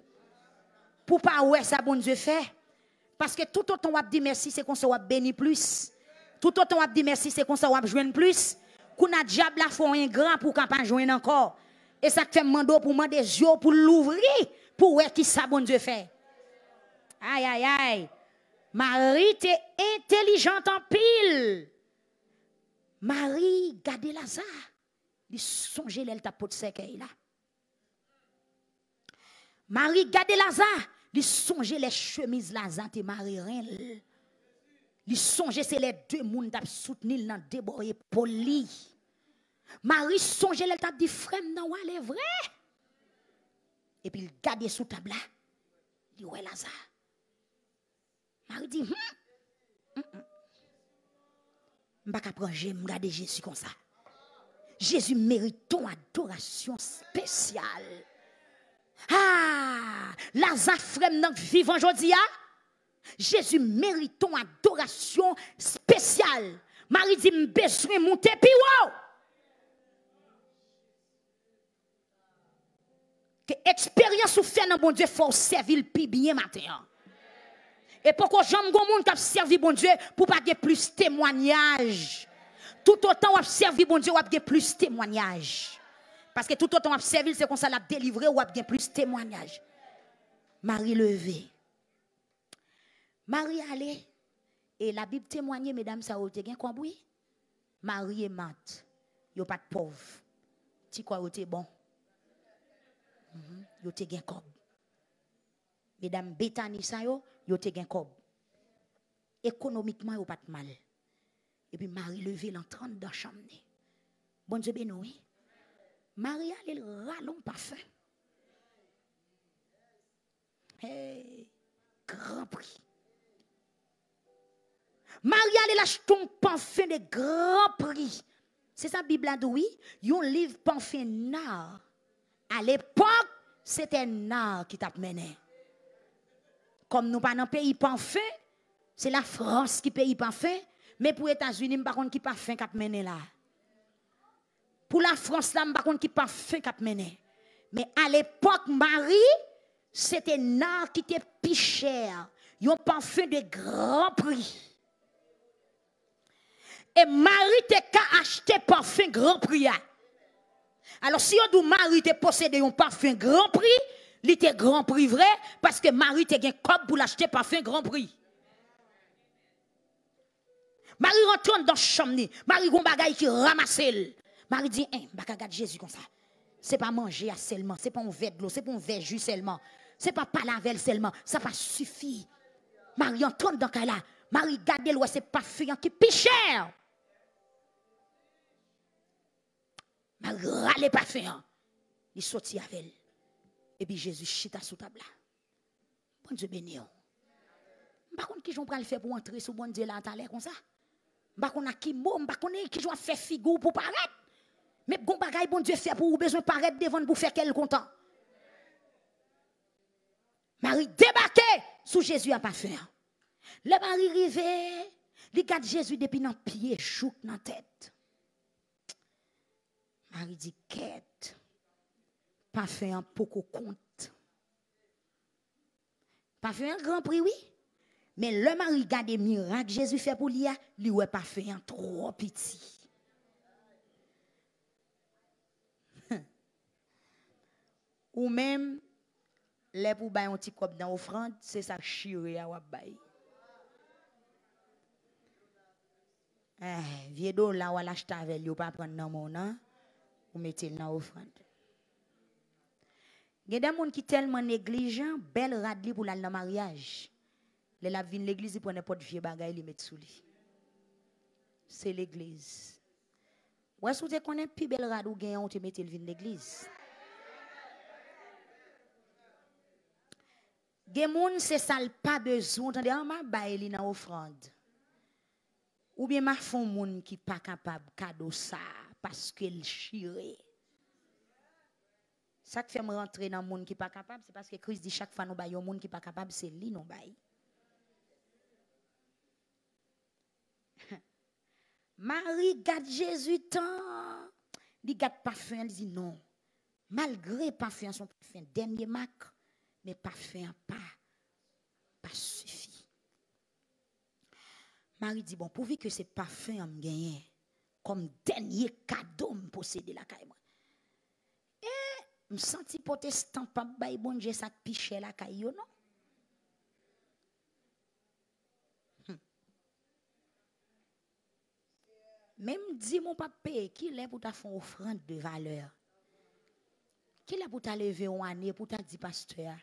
Pour pas ouais ça, bon Dieu fait. Parce que tout autant on dit merci, c'est qu'on se béni plus. Tout autant on dit merci, c'est qu'on se joindre plus. Qu'on a diable à fait un grand pour qu'on pas joindre encore. Et ça fait mando pour des yeux pour l'ouvrir, pour voir qui ça, bon Dieu fait. Aïe, aïe, aïe. Marie, tu es intelligente en pile. Marie, gardez Lazare. Il songeait l'elle tapote sec e là. Marie garde Lazare, il songeait les chemises Lazare et Marie rien. Il songeait c'est les deux mondes qui soutenir dans déboye poli. Marie songeait l'elle t'a dit frère non les vrai. Et puis il garde sous table Il dit ouais Lazare. Marie dit hum. Je ne vais pas prendre, Jésus comme ça. Jésus mérite ton adoration spéciale. Ah, Lazare zafrem nan vivant aujourd'hui. Hein? Jésus mérite ton adoration spéciale. Marie dit, besoin monter, puis wow! Que expérience ou fait dans bon Dieu, faut servir le bien matin. Hein? Et pourquoi j'aime bon monde qui a bon Dieu pour pas plus témoignage tout autant on servi bon Dieu, on a plus témoignage. Parce que tout autant on servi, c'est comme ça l'a délivré, on a plus témoignage. Marie levée. Marie allait et la Bible témoignait mesdames ça vous gain oui. Marie est morte. Yo pas de pauvre. Ti quoi vous bon. Mm -hmm. Yo te gain Mesdames Bethany ça yo, yo te gain cob. Économiquement yo pas mal. Et puis Marie levé l'entrante dans la chambre. Bon Dieu oui. Marie allait rallon parfum. Hey, grand prix. Marie allait l'acheter ton parfum de grand prix. C'est ça, Bible a hein, dit oui. Yon livre parfum nar. À l'époque, c'était nar qui mené. Comme nous pas dans pays parfum, c'est la France qui paye parfait. Mais pour les États-Unis, je ne qui pas cap mener là. Pour la France là, par pas qui pas cap Mais à l'époque, Marie, c'était un art qui était plus cher. Ils ont parfum de grand prix. Et Marie n'a qu'à acheter parfum grand prix. Hein. Alors si on dit Marie te possédé un parfum grand prix, il était grand prix vrai parce que Marie a gagné comme pour l'acheter parfum grand prix. Marie rentre dans chambre, Marie gon qui ramasse. Marie dit, hein, eh, Jésus comme ça. Ce n'est pas manger seulement, n'est pas un verre d'eau. l'eau, c'est pas un verre jus seulement. n'est pas elle seulement, ça pas suffit. Marie rentre dans là, Marie garde l'eau c'est pas fuyant qui pichère. Marie râle pas fuyant. Il sortit avec elle. Et puis Jésus chita sous table là. Bon Dieu béni. Oh. Par contre, qui j'en le faire pour entrer sous bon Dieu là, comme ça? qu'on a qui bombe, qu'on a qui fait faire figure pour paraître. Mais bon bagaille, bon Dieu fait pour vous besoin paraître devant pour faire quel content. Marie débarqué sous Jésus à pas Le mari arrivé, il garde Jésus depuis dans pied, chouk dans tête. Marie dit quête. Pas fait un peu compte. Pas fait un grand prix, oui. Mais le mari des miracles Jésus fait pour lui, lui ouais pas fait un trop petit. Ou même, les pour bailler un petit dans l'offrande, c'est ça chiré à bailler. Eh, vieux là, ou l'acheter avec lui, ou pas prendre dans mon nom, ou mettez dans l'offrande. Il y a des gens qui sont tellement négligents, belle radli pour le mariage. Les la vin l'église, ils prennent pas de vieux bagaille, les met sous lui. C'est l'église. Ou est-ce que tu connais plus belle radou gagnant, on te mette le vin l'église? Gen moun se sal pa bezou, tande an ah, ma baye li nan ofrande. Ou bien ma fon moun ki pa kapab kado sa, paske l chire. Sa ke fèm rentre nan moun ki pa kapab, se paske Kris di chak fa nou baye, yon moun ki pa kapab se li nou baye. Marie garde Jésus tant. Il garde parfum, elle dit non. Malgré parfum, son parfum, dernier mac, mais parfum pas, pas suffi. Marie dit, bon, pourvu que ce parfum me gagné, comme dernier cadeau me posséder la caille. Et me sens protestant, pas bon Dieu, ça pichait la caille, non? Même dit mon papa, qui l'est pour ta faire offrande de valeur? Qui l'est pour ta lever en année, pour ta dire pasteur?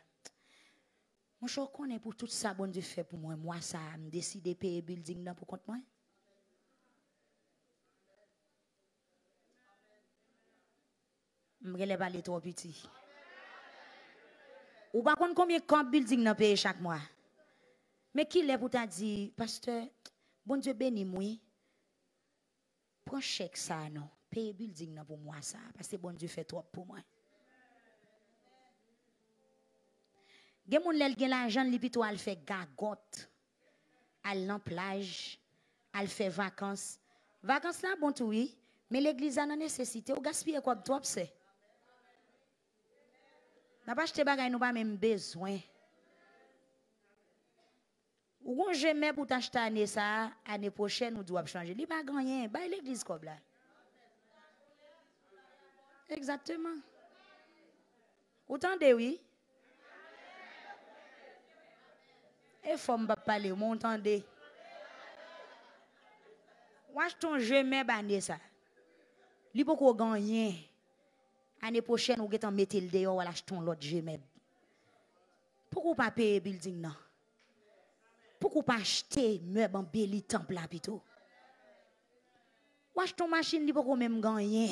Mon je connais pour tout ça bon Dieu fait pour moi. Moi, ça, me décide de payer building là pour compte moi. Je ne pas trop petit. Ou pas combien de building n'a pays chaque mois. Mais qui l'est pour t'a dit, pasteur, bon Dieu bénis moi prends chèque ça, non. Paye building pour moi ça, parce que bon Dieu fait trop pour moi. Gen moun lèl gen l'argent, li pito al fait gagote. Al nan plage, al fait vacances. Vacances là bon tout oui, mais l'église a nécessité Au gaspiller quoi trop c'est. N'a pas acheté bagaille nous pas même besoin. Ou on jamais pour t'acheter année ça, année prochaine, on doit changer. Il n'y a pas gagné. Bah, l'église comme là. Exactement. Autant de oui. Et faut me parler, on m'entendez. Moi, je tombe jamais banné ça. Li qu'on gagné. Année prochaine, on va mettre le dehors, on va l'autre jamais. Pourquoi pas payer building non? pour pas acheter meuble en béli temple là plutôt. Ou acheter une machine pour qu'on même gagner.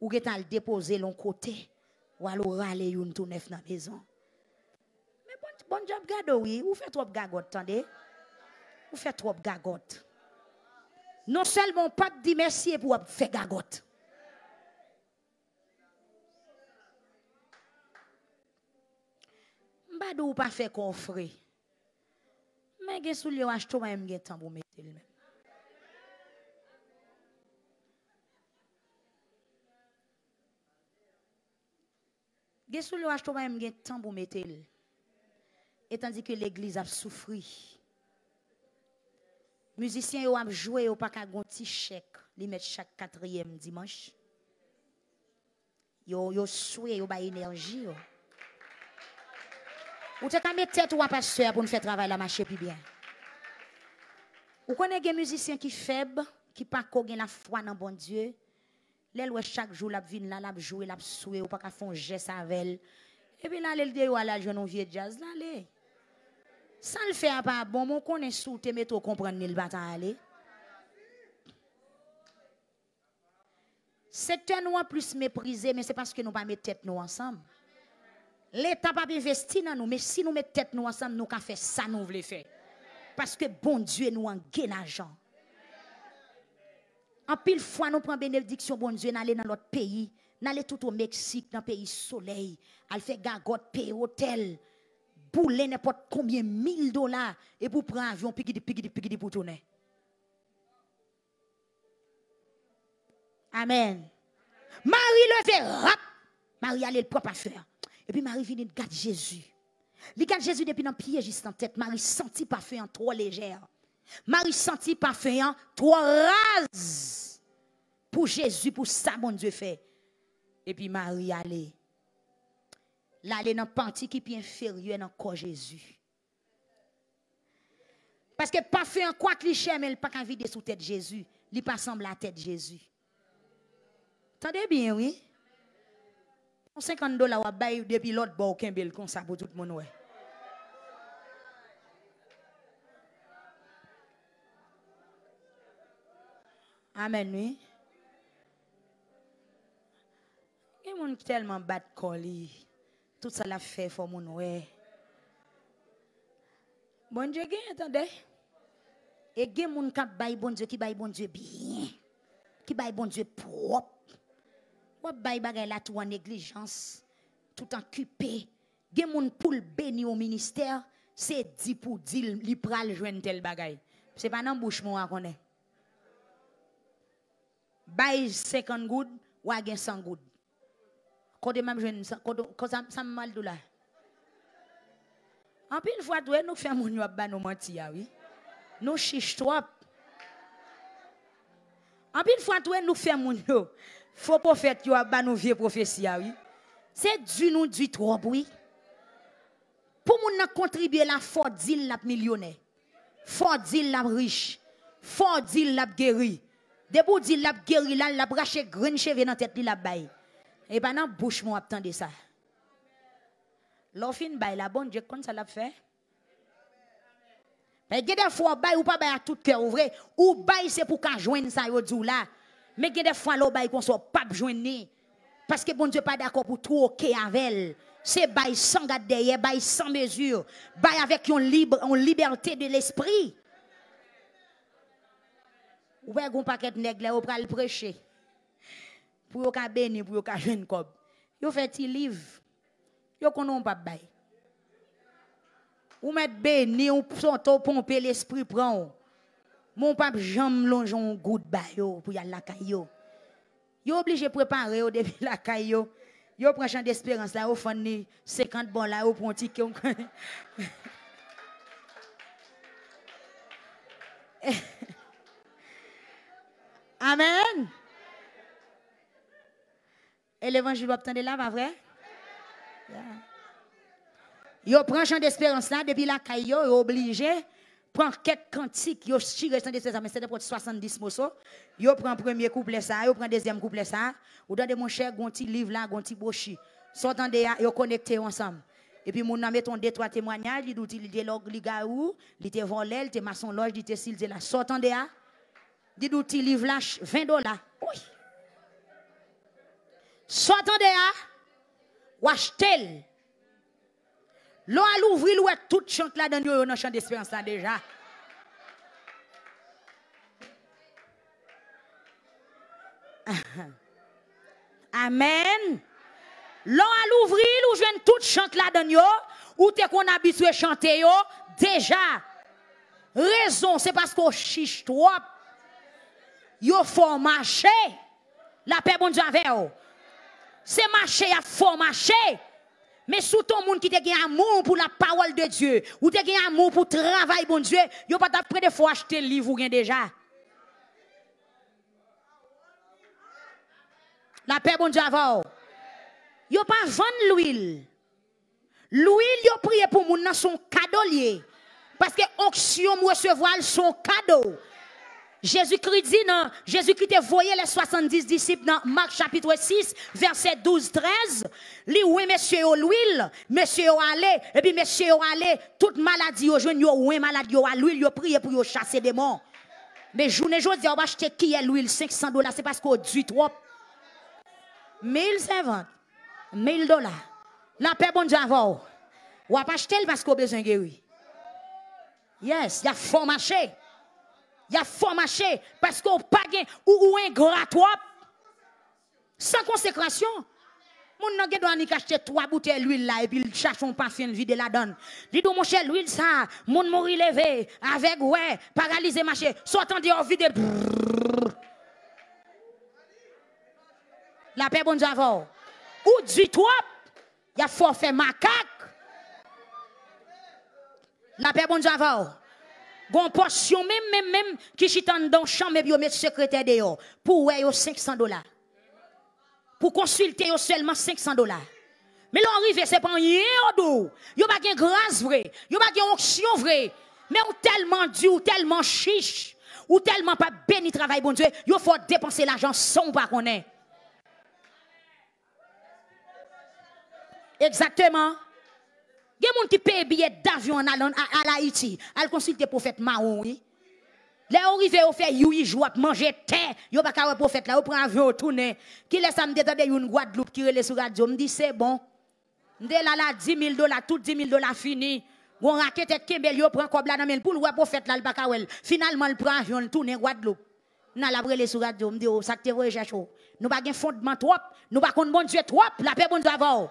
Ou que t'as le déposer l'on côté. Ou alors râler une tout neuf dans la maison. Mais bon, bon job gado oui, ou fait trop gagote, attendez. Ou fait trop gagote. Non seulement pas dit merci pour faire gagote. Mbadou ou pas fait confrère. Mais je suis là, je suis là, je temps pour mettre le même. Je suis là, je suis temps pour mettre le Et tandis que l'église a souffert. Les musiciens ont joué ils n'ont pas qu'à un petit chèque, ils mettent chaque quatrième dimanche. Ils ont souhaité, ils ont énergie. l'énergie. Ou te ka mette tête ou un pasteur pour nous faire travailler la marché plus bien. Ou connaît des musiciens qui faibles, qui pas qu'on la foi dans bon Dieu. Les ou chaque jour, la vin là, la jouer, la ne ou pas ka font geste avec elle. Et puis là, le ou oh, à la jeune de jazz, là, allez. Sans le faire ah, pas bon, mon connaît sous, te mette au comprendre le bataille, aller. Secteur nous plus méprisé, mais c'est parce que nous pas mis tête nous ensemble. L'État pas investi dans nous, mais si nous mettons tête nous ensemble, nous avons faire ça nous voulons faire. Parce que bon Dieu nous en gain En pile fois, nous prenons bénédiction, bon Dieu, d'aller dans notre pays, d'aller tout au Mexique, dans le pays soleil, aller faire gagot, payer hôtel, bouler n'importe combien, 1000 dollars, et pour prendre un avion, pour tourner. Amen. Marie le fait Marie allait le propre affaire. Et puis Marie vient de garder Jésus. Elle garde Jésus depuis dans pied juste en tête. Marie sentit parfait en trop légère. Marie sentit parfait en trop rase pour Jésus, pour ça, mon Dieu fait. Et puis Marie allait. L'aller dans partie qui est inférieure dans corps Jésus. Parce que Parfait, en quoi cliché, mais n'a pas qu'à vider sous tête Jésus. Il pas semble la tête Jésus. Tendez bien, oui. 50 dola wap bayi depi lot bò ou kembèl kon sa bò jout moun wè Amen wè E moun ki telman bat kò li Tout sa la fè fò moun wè Bonjè gen, etande? E gen moun kat bayi bonjè ki bayi bonjè bi Ki bayi bonjè pop Ou bay bagay la tout en négligence, tout en cupé. Gen moun pou béni au ministère, c'est dit pour dit li pral joindre tel bagay. C'est pas nan bouche moi akone. Bay 50 goud ou gen 100 goud. Quand même kode, quand ça mal dou là. En pile fois doué nous faire moun yo ba nous mentir ah oui. Nous chiche trop. En pile fois doué nous faire moun yo. Fwa pou fèt yo ap ban nou vie profesi ah awi. Se djou nou djou trob wè. Pou moun nan kontribye la fò djil ap milyonè. Fò djil ap rish. Fò djil ap gèri. Dè pou djil ap gèri lan, la brache grenche vè nan tèt li ap bay. E ban nan bouch moun ap tende sa. Lò fin bay la bon, djek kon sa lap fè. Pè gè de fò bay, ou pa bay a tout kèr ouvre, ou bay se pou ka jwen sa yo djou la. Mais il y a des fois, là, qu'on soit pas joindre. Parce que bon Dieu pas d'accord pour tout ok avec elle. C'est bail sans garde derrière, bail sans mesure, bail avec une, libre, liberté de l'esprit. Ouais, gon paquet neigles, vous ou le prêcher. Pour vous béni, pour yon jeune cob. Yo fait ti livre. Yo konon pas bail. Ou met béni, on son pomper l'esprit prend. Mon pape j'aime lonjon gout pour pour y aller la caillou. Yo obligé préparer début depuis la caillou. Yo prend champ d'espérance là au fond ni 50 bons là au pontique. Amen. Et l'évangile va obtenir là, pas vrai? Yeah. Yo prend champ d'espérance là depuis la caillou, yo obligé prend quelques cantiques, yo chire de ces mais c'était pour 70 morceaux. Yo prend premier couplet ça, yo prend deuxième couplet ça. Ou dans de mon cher gonti livre là, gonti bochi. dans de ya, yo connecté ensemble. Et puis mon ami ton deux trois témoignages, il dit il dit log li gaou, il était volé, il était maçon loge, il était s'il là. Sortant de là, livre là 20 dollars. Oui. Sortant de là, ou l'on a l'ouvrir, l'ouvrir, tout chante là dans yo dans chante d'espérance là déjà. Amen. L'on a l'ouvri, l'ouvrir, tout chante là dans yo, ou qu'on kon à chanter yo, déjà Raison, c'est parce qu'au chiche trop. Yo faut marcher. La paix bon Dieu avec C'est marcher, il faut marcher. Mais sous ton monde qui te gagne amour pour la parole de Dieu, ou te gagne amour pour le travail, bon Dieu, a pas d'après de fois acheter le livre ou rien déjà. La paix, bon Dieu, avant. Yo pas vendre l'huile. L'huile, yo prié pour moun nan son cadeau Parce que onction recevoir son cadeau. Jésus-Christ dit, non, Jésus-Christ voyait les 70 disciples dans Marc chapitre 6, verset 12, 13. Li oui, monsieur, l'huile, monsieur, allé, et puis monsieur, allé, toute maladie, au jeune, yo, oui, maladie, yo, à l'huile, yo, prié pour yo chasser démons. Mais journée, je ne on va acheter qui est l'huile, 500 dollars, c'est parce qu'on dit trop. 1050, 1000 dollars. La paix, bon Dieu, avant. On va acheter parce qu'on besoin de guérir. Yes, il y a fort marché y a fort marché parce qu'on pas gain ou ou ingrat sans consécration. Mon n'a doit ni acheter trois bouteilles d'huile là et puis il cherche un parfum vide la donne. Dis oh, mon cher l'huile ça, mon mourir levé avec ouais, paralysé marché, sortant de oh, vide. La paix bon avant. Ou du trop, il y a fort fait macaque. La paix bon avant. Gon portion même, même, même, qui chitan dans chambre et mettre secrétaire Pour 500 dollars. Pour consulter seulement 500 dollars. Mais arrive c'est pas rien dou. Yo pas de grâce vrai Yo pas une onction vraie. Mais ou tellement dur, ou tellement chiche, ou tellement pas béni travail, bon Dieu, yo faut dépenser l'argent sans pas Exactement. Il y a des qui billet d'avion à Haïti. al consultent pour prophète Mahon, oui. Les arrivés, ils youi, jouap, manger terre. Ils ne pas prophète là, ils prennent avion, ils Qui laisse me détendre une Guadeloupe qui relève sur radio. Je me dit c'est bon. De là, là, 10 000 dollars, tout 10 000 dollars fini. On raquette et kembel, yo prend kobla nan men pour le prophète là, le bakawel. Finalement, il prend avion, tourné Guadeloupe. Nan la brele sur radio, me dit, ça oh, te voye, Nous pas fondement trop, nous pas bon Dieu trop, la paix bon d'avant.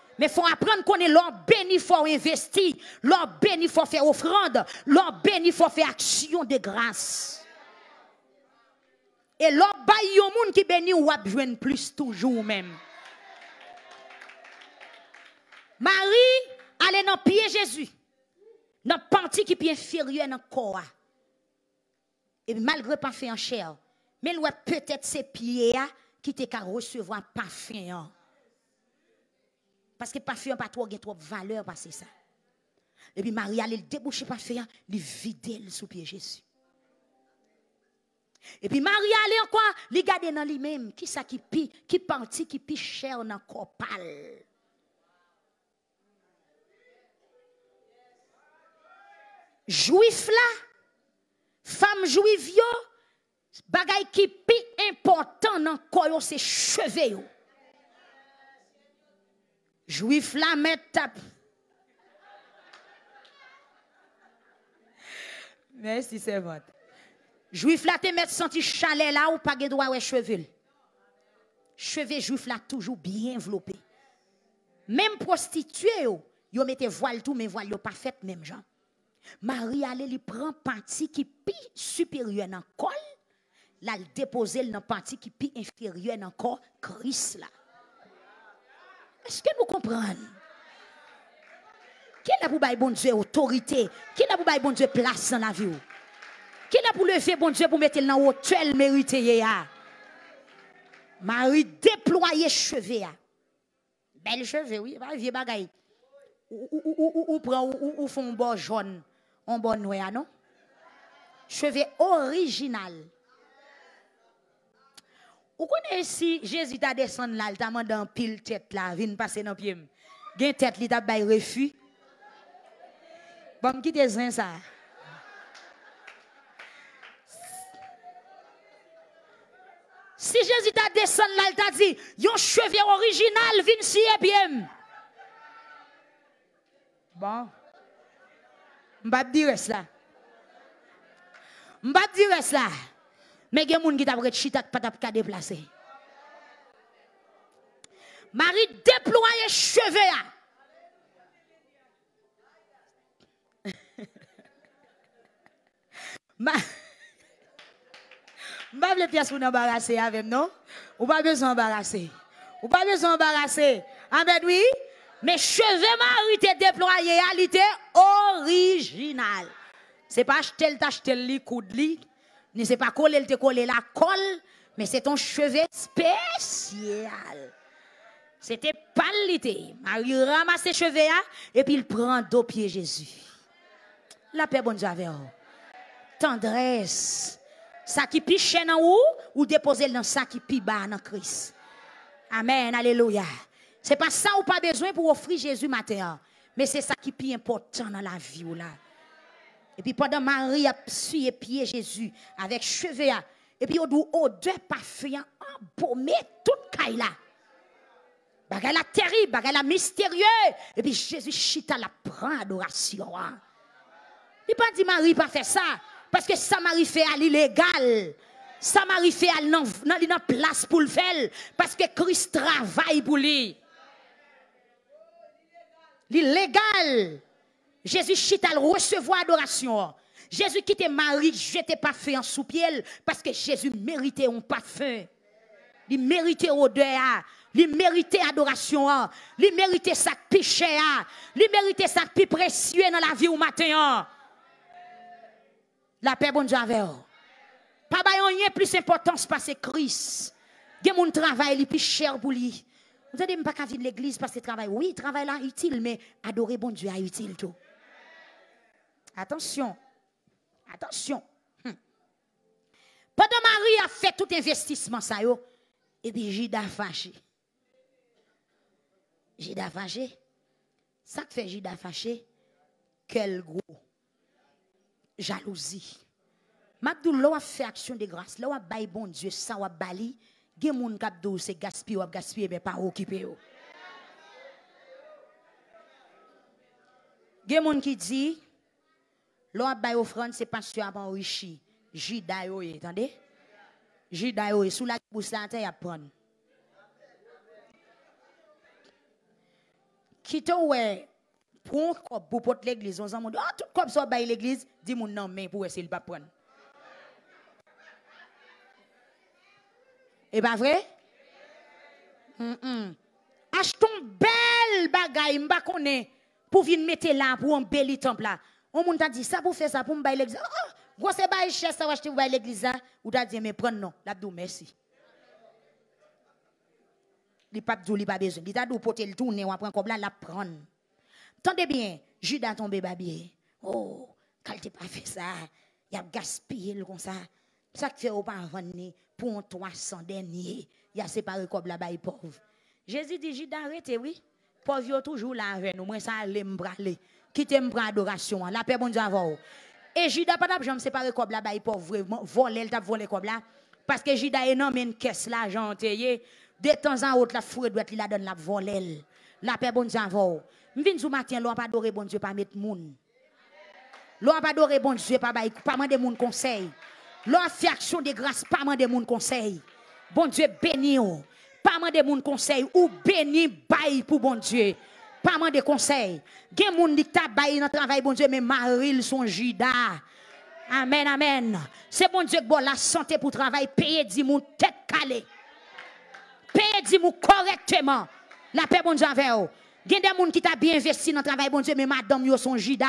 Mais faut apprendre qu'on est l'homme béni, faut investir. L'homme béni, faut faire offrande. L'homme béni, faut faire action de grâce. Et l'homme baille au monde qui béni ou plus toujours même. Marie, allez dans pied Jésus. Dans partie qui est inférieure dans corps. Et malgré pas fait en chair. Mais peut-être ces pieds qui te qu'à recevoir parfum. Hein. Parce que parfum, pas trop, il trop valeur, parce ça. Et puis Maria, elle débouche parfum, elle vide sous pied Jésus. Et puis Maria, elle encore, elle garde dans lui-même, qui ça qui pi, qui parti, qui pi cher dans copal. Jouif là, femme juive yo, bagay qui pi important dans corps, c'est cheveux juif la met tape. Merci, votre, juif la te met senti chalet là ou pas de droit cheveux. Cheveux juif là toujours bien enveloppé. Même prostituée, yo, yo mette voile tout, mais voile yo pas fait même gens. Marie allait lui prend partie qui pi supérieure dans col, la déposer dans partie qui pi inférieure encore Christ là. Est-ce que nous comprenons Qui est là pour bailler bon Dieu autorité Qui est là pour bailler bon Dieu place dans la vie Qui est là pour lever bon Dieu pour mettre dans l'hôtel mérité Marie déployait cheveux. Belle cheveux, oui, pas vieux bagaille. Ou, ou, ou, prend ou, ou, un bon jaune, un bon noir, non? Cheveux original. Ou connaissez si Jésus t'a descendu là, il t'a demandé en pile tête là, vient passer dans pied. Gain tête li t'a bail refus. Bon, qui zin ça? Si Jésus t'a descendu là, il t'a dit, yon cheveu original, vient si et bien. Bon. M'bap dire ça, M'bap dire ça. Mais il y a des gens qui pas Marie déplacé. Marie cheveux. Hein. Ma Vous non? Ou pas besoin d'embarrasser. Ou pas besoin d'embarrasser. Amen, ah, oui? Mais cheveux Marie te déployé, elle était originale. C'est pas acheter le le coude ne c'est pas coller, elle te coller la colle, mais c'est ton chevet spécial. C'était palité. Marie ramasse ses cheveux hein, et puis il prend deux pieds Jésus. La paix bonne avec vous. Tendresse. Ça qui piche en haut, ou déposer dans ça qui pi bas dans Christ. Amen, alléluia. C'est pas ça ou pas besoin pour offrir Jésus matin. Hein, mais c'est ça qui est important dans la vie ou là. Et puis pendant Marie a sué pied Jésus avec cheveux et puis on oh, deux odeur parfum embaumé toute caille là. Bagay la terrible, bagay la mystérieux. Et puis Jésus chita la prend adoration. Hein. Il pas dit Marie pas fait ça parce que ça Marie fait à l'illégal. Ça Marie fait à non place pour le faire parce que Christ travaille pour lui. L'illégal. Jésus Chital recevoir adoration. Jésus qui était Marie, pas fait en soupiel parce que Jésus méritait un parfum. Il méritait odeur. Ah. Il méritait adoration. Ah. Il méritait sa plus cher. Ah. Il méritait sa plus précieux dans la vie au matin. La paix, bon Dieu, Pas rien plus importance parce que Christ. a mon travail li plus cher pour lui. Vous savez, je ne pas vivre l'église parce que travail, oui, travail là utile, mais adorer bon Dieu est utile tout. Attention. Attention. Hum. Pas de Marie a fait tout investissement, ça yo, et puis eh Jida fâché. Jida fâché. Ça que fait Jida fâché, quel gros. Jalousie. Mabdou, l'on a fait action de grâce, l'on a bail bon Dieu, ça a bali. Gen moun kap dou se gaspille ou gaspiller mais pas occupé ou. Gen moun ki dit l'on a offrande, c'est parce que avant enrichi. Jida yo, e, attendez? Jida yo, e, sous la pousse la terre, prendre. Quitte ouais, un cop pour porter l'église, on s'en dit, ah, tout cop ça bail l'église, dis mon nom, mais pour essayer le pas prendre. Et pas vrai? Mm -mm. Achetons belle bagaille, m'a pour venir mettre là, pour bel temple là on t'a dit ça pour faire ça, pour me bailler l'église. Oh, oh, gros, c'est pas cher, ça, acheter pour bailler l'église. Hein. Ou t'a dit, mais prends non. L'abdou, merci. Il pas besoin, il pas besoin. Il t'a dit, porter le tourner, on prend comme là, la prendre. Tendez bien, Judas tombé babier. Oh, quand t'es pas fait ça, il a gaspillé comme ça. Ça qui fait au pas pour 300 derniers, Il a séparé comme là bailler pauvre. Jésus dit, Judas, arrêtez, oui. Pauvre, toujours là avec nous. Moi, ça allait me braler qui t'aime pour adoration. Hein. La paix, bon Dieu, avant. Et jida pas d'abord, je me séparer comme là, bah, pour vraiment voler, le voler cob là. Parce que Judas énorme une caisse là, gentil. De temps en autre, la fouette doit il la donne la voler. La paix, bon Dieu, avant. M'vin ce matin, l'on pas adorer bon Dieu, pas mettre moun. L'on pas adorer bon Dieu, pas bail, pas demander moun conseil. L'on fait action de grâce, pas demander moun conseil. Bon Dieu, bénis. Pas demander moun conseil ou béni bail pour bon Dieu pas de conseil. Gen moun dit t'a baillé dans travail bon Dieu mais ils son jida. Amen amen. C'est bon Dieu que bon la santé pour travail Paye di moun tête calée. payez di moun correctement. La paix bon Dieu avec vous. Gen des moun qui t'a bien investi dans travail bon Dieu mais madame yo son jida.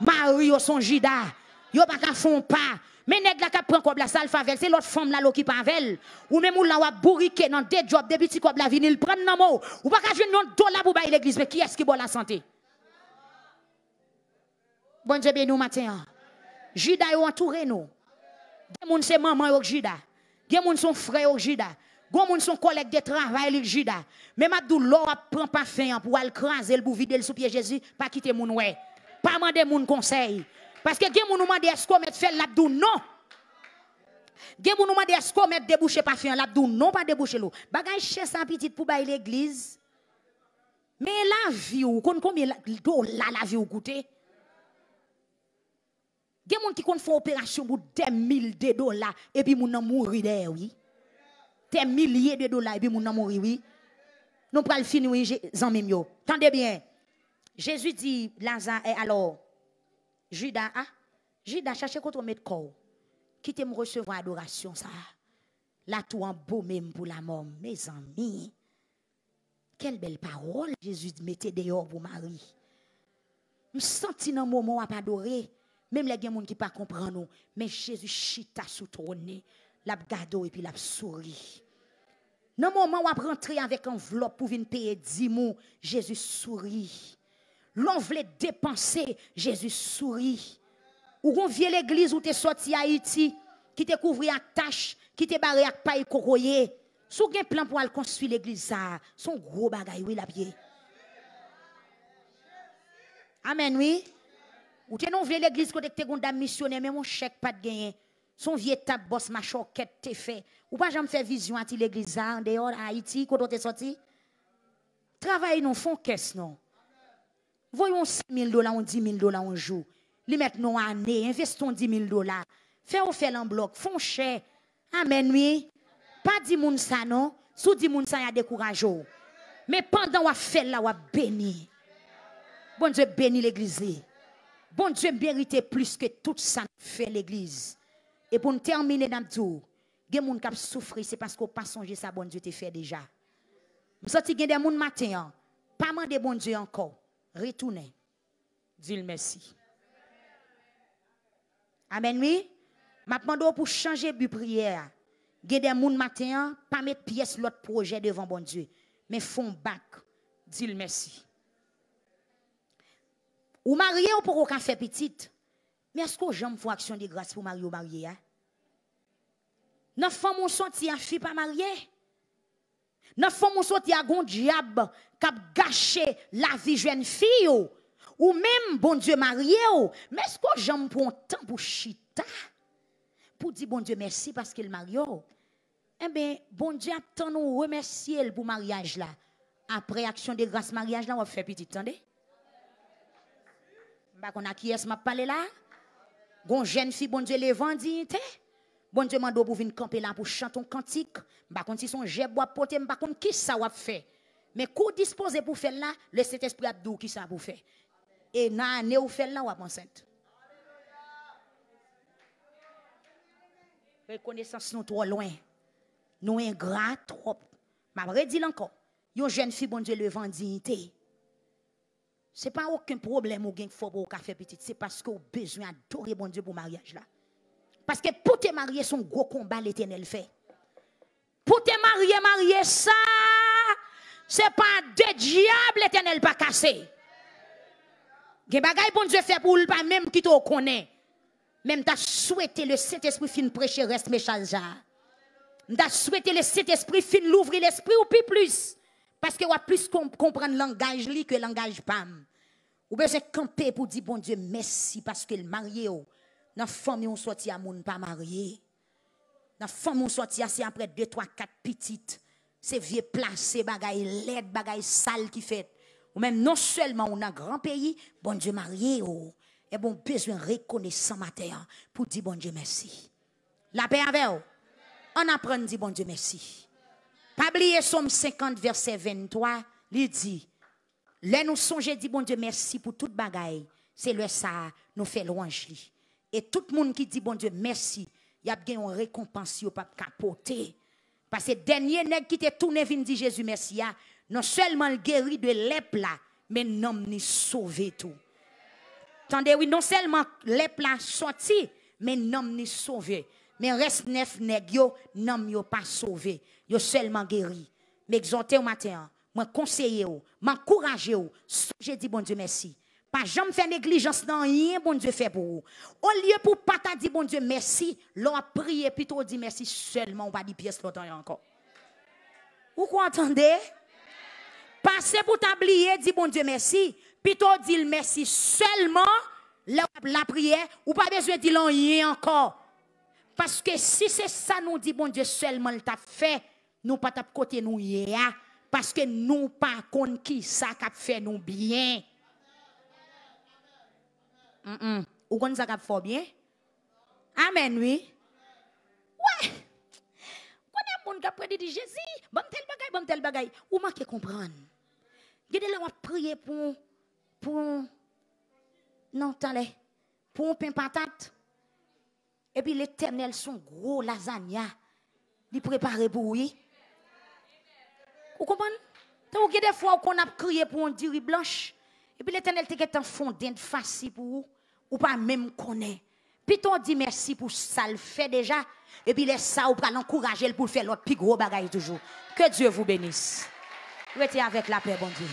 Marie yo son Judas yo pas qu'à pas. Mais nèg la k'ap prend kob la sale favel, c'est l'autre femme la qui pavel. Ou même ou la ou bourriquer dans des jobs des petits kob la vinil prend nan mot. Ou pas qu'à jouer non dollar pour bay l'église, mais qui est-ce qui bon la santé? Bonjour bien nous matin. Hein. Jida est entouré nous. Des moun c'est maman yo Jida. Des moun son frère yo Jida. Des moun son collègue de travail li Jida. Même Abdou l'or prend pas fin hein, pour aller craser le pour vider le sous pied Jésus, pas quitter moun ouais. Pas demander moun conseil. Parce que quelqu'un nous demande est-ce qu'on met faire l'abdou non. Quelqu'un nous demande est-ce qu'on met déboucher fin l'abdou non pas déboucher l'eau. Bagage chez ça petit pour bailler l'église. Mais la vie ou combien dollars la vie ou coûter Gen moun ki kon fait opération pour des mille de dollars et puis moun nan mouri oui. Des milliers de dollars et puis moun nan mouri oui. Nous le finir oui, zanmim yo. Tendez bien. Jésus dit Lazare alors Judas, ah? Judas cherchez contre mes corps. Qui me recevoir adoration, ça? Là, tout en beau même pour la mort, mes amis. Quelle belle parole Jésus mettait dehors pour Marie. Je senti dans le moment où pas adorer Même les gens qui ne comprennent pas. Mais Jésus chita sous ton L'a et puis l'a souri. Dans le moment où je avec enveloppe pour venir payer 10 mots, Jésus sourit l'on voulait dépenser, Jésus sourit. Ou qu'on vient l'église où tu es sorti à Haïti, qui t'es couvert à tâche, qui t'es barré à paille cocoyer. Sous un plan pour aller construire l'église, ça, son gros bagaille, oui, la pied. Amen, oui. Ou t'es non à l'église quand t'es gonda missionnaire, mais mon chèque pas de gagner. Son vieux tap boss ma choquette t'es fait. Ou pas j'aime faire vision à l'église dehors à Haïti, quand t'es sorti. Travail non font caisse non. Voyons 5 000 dollars, on 10 000 dollars un jour. Li mettre année année investons 10 000 dollars. fais ou fait en bloc, font cher. Amen, oui. Pas 10 moun non. Sous 10 moun ça, y a courageux. Mais pendant ou fait là, on béni. Bon Dieu béni l'église. Bon Dieu mérite plus que tout ça fait l'église. Et pour nous terminer dans tout, il y a des gens qui souffrent, c'est parce qu'on pas songé ça, bon Dieu te fait déjà. Vous êtes des gens matin, hein. pas de bon Dieu encore retournez. Dis le merci. Amen, oui. Maintenant, pour changer de prière. Gé des moun matin, pas mettre pièce l'autre projet devant bon Dieu, mais font bac. Dis le merci. Ou marié pour aucun fait petite. Mais est-ce que j'aime faire action de grâce pour marier ou marier? Hein? ont femme ou senti, hein, fille pas mariée. Nan fon moun sot ya gon diab kap gâché la vie jeune fille ou, même bon Dieu marié ou. Mais est-ce que j'en temps pour chita? Pour dire bon Dieu merci parce qu'il marié ou. Eh bien, bon Dieu attend nous remercier pour mariage là. Après action de grâce mariage là, on fait petit, attendez. Bah, qu'on a qui ce m'a parlé là? Gon jeune fille, bon Dieu, l'évangile, Bon Dieu m'a dit pour venir camper là pour chanter un cantique. Par contre, si son jeb ou pote, par contre, qui ça va faire? Mais qu'on disposé pour faire là, le Saint-Esprit Abdou qui ça pour faire. Et na année ou faire là ou enceinte. Reconnaissance nous trop loin. Nous ingrats trop. M'a redit encore. Yon jeune fille bon Dieu le vend dignité. C'est pas aucun problème ou gain faut pour café petit, c'est parce qu'on besoin d'adorer bon Dieu pour mariage là. Parce que pour te marier, son gros combat, l'éternel fait. Pour te marier, marier ça, c'est pas de diable, l'éternel pas cassé. Gen bagay bon Dieu fait pour le pas même qui te connaît. Même t'as souhaité le Saint-Esprit fin prêcher reste méchant tu T'as souhaité le Saint-Esprit fin l'ouvrir l'esprit ou plus plus. Parce que va plus comprendre langage li que langage pam. Ou besoin camper pour dire bon Dieu merci parce que le marié ou. Oh, dans la famille, on sortit à moun pas marié. Dans la famille, on sortit à après deux, trois, quatre petites. C'est vieux placé, bagaille laide, bagaille sale qui fait. Ou même non seulement on a grand pays, bon Dieu marié, oh, et bon besoin reconnaissant matin hein, pour dire bon Dieu merci. La paix avec vous. On apprend dire bon Dieu merci. Pas oublier Somme 50, verset 23, il dit, là nous songer, dit bon Dieu merci pour toute bagaille. C'est le ça, nous fait louange. Et tout le monde qui dit, bon Dieu, merci, il y a une récompense, il pas capoter. Parce que dernier nègre qui était tourné il dire Jésus merci, hein. non seulement le guéri de lèpre mais non ni sauvé tout. Tendez, oui, non seulement lèpre sorti, mais non ni sauvé. Mais reste neuf nègres, yo, non pas sauvé, yo seulement guéri. M'exhorter au matin, hein. moi conseiller, m'encourager, j'ai dit bon Dieu merci. Pas jamais faire négligence dans rien, bon Dieu fait pour vous. Au lieu pour pas dire bon Dieu merci, l'on prier plutôt dit merci seulement, on va dire pièce l'autre encore. Vous entendez? Passer pour t'oublier, dit bon Dieu merci, plutôt dit merci seulement, la, prière, ou pas besoin de dire rien encore. Parce que si c'est ça nous dit bon Dieu seulement t'a fait, nous pas t'a côté nous parce que nous pas contre qui ça qu'a fait nous bien. Mm -mm. Ou qu'on ça fait bien? Amen, oui. Ouais. Vous avez a qui prédit Jésus, bon tel bagay, bon tel bagay, ou manke comprendre. Gede là, on prier pour, pour, non, t'allais, pour un pain patate. Et puis l'éternel, son gros lasagna, il préparé pour lui. Vous comprenez? Donc, des fois, qu'on a crié pour un diri blanche. Et puis l'éternel, est en fond de facile pour vous ou pas même connaît. Puis on dit merci pour ça, le fait déjà. Et puis laisse ça, ou pas l'encourager pour faire l'autre plus gros bagaille toujours. Que Dieu vous bénisse. Restez avec la paix, bon Dieu.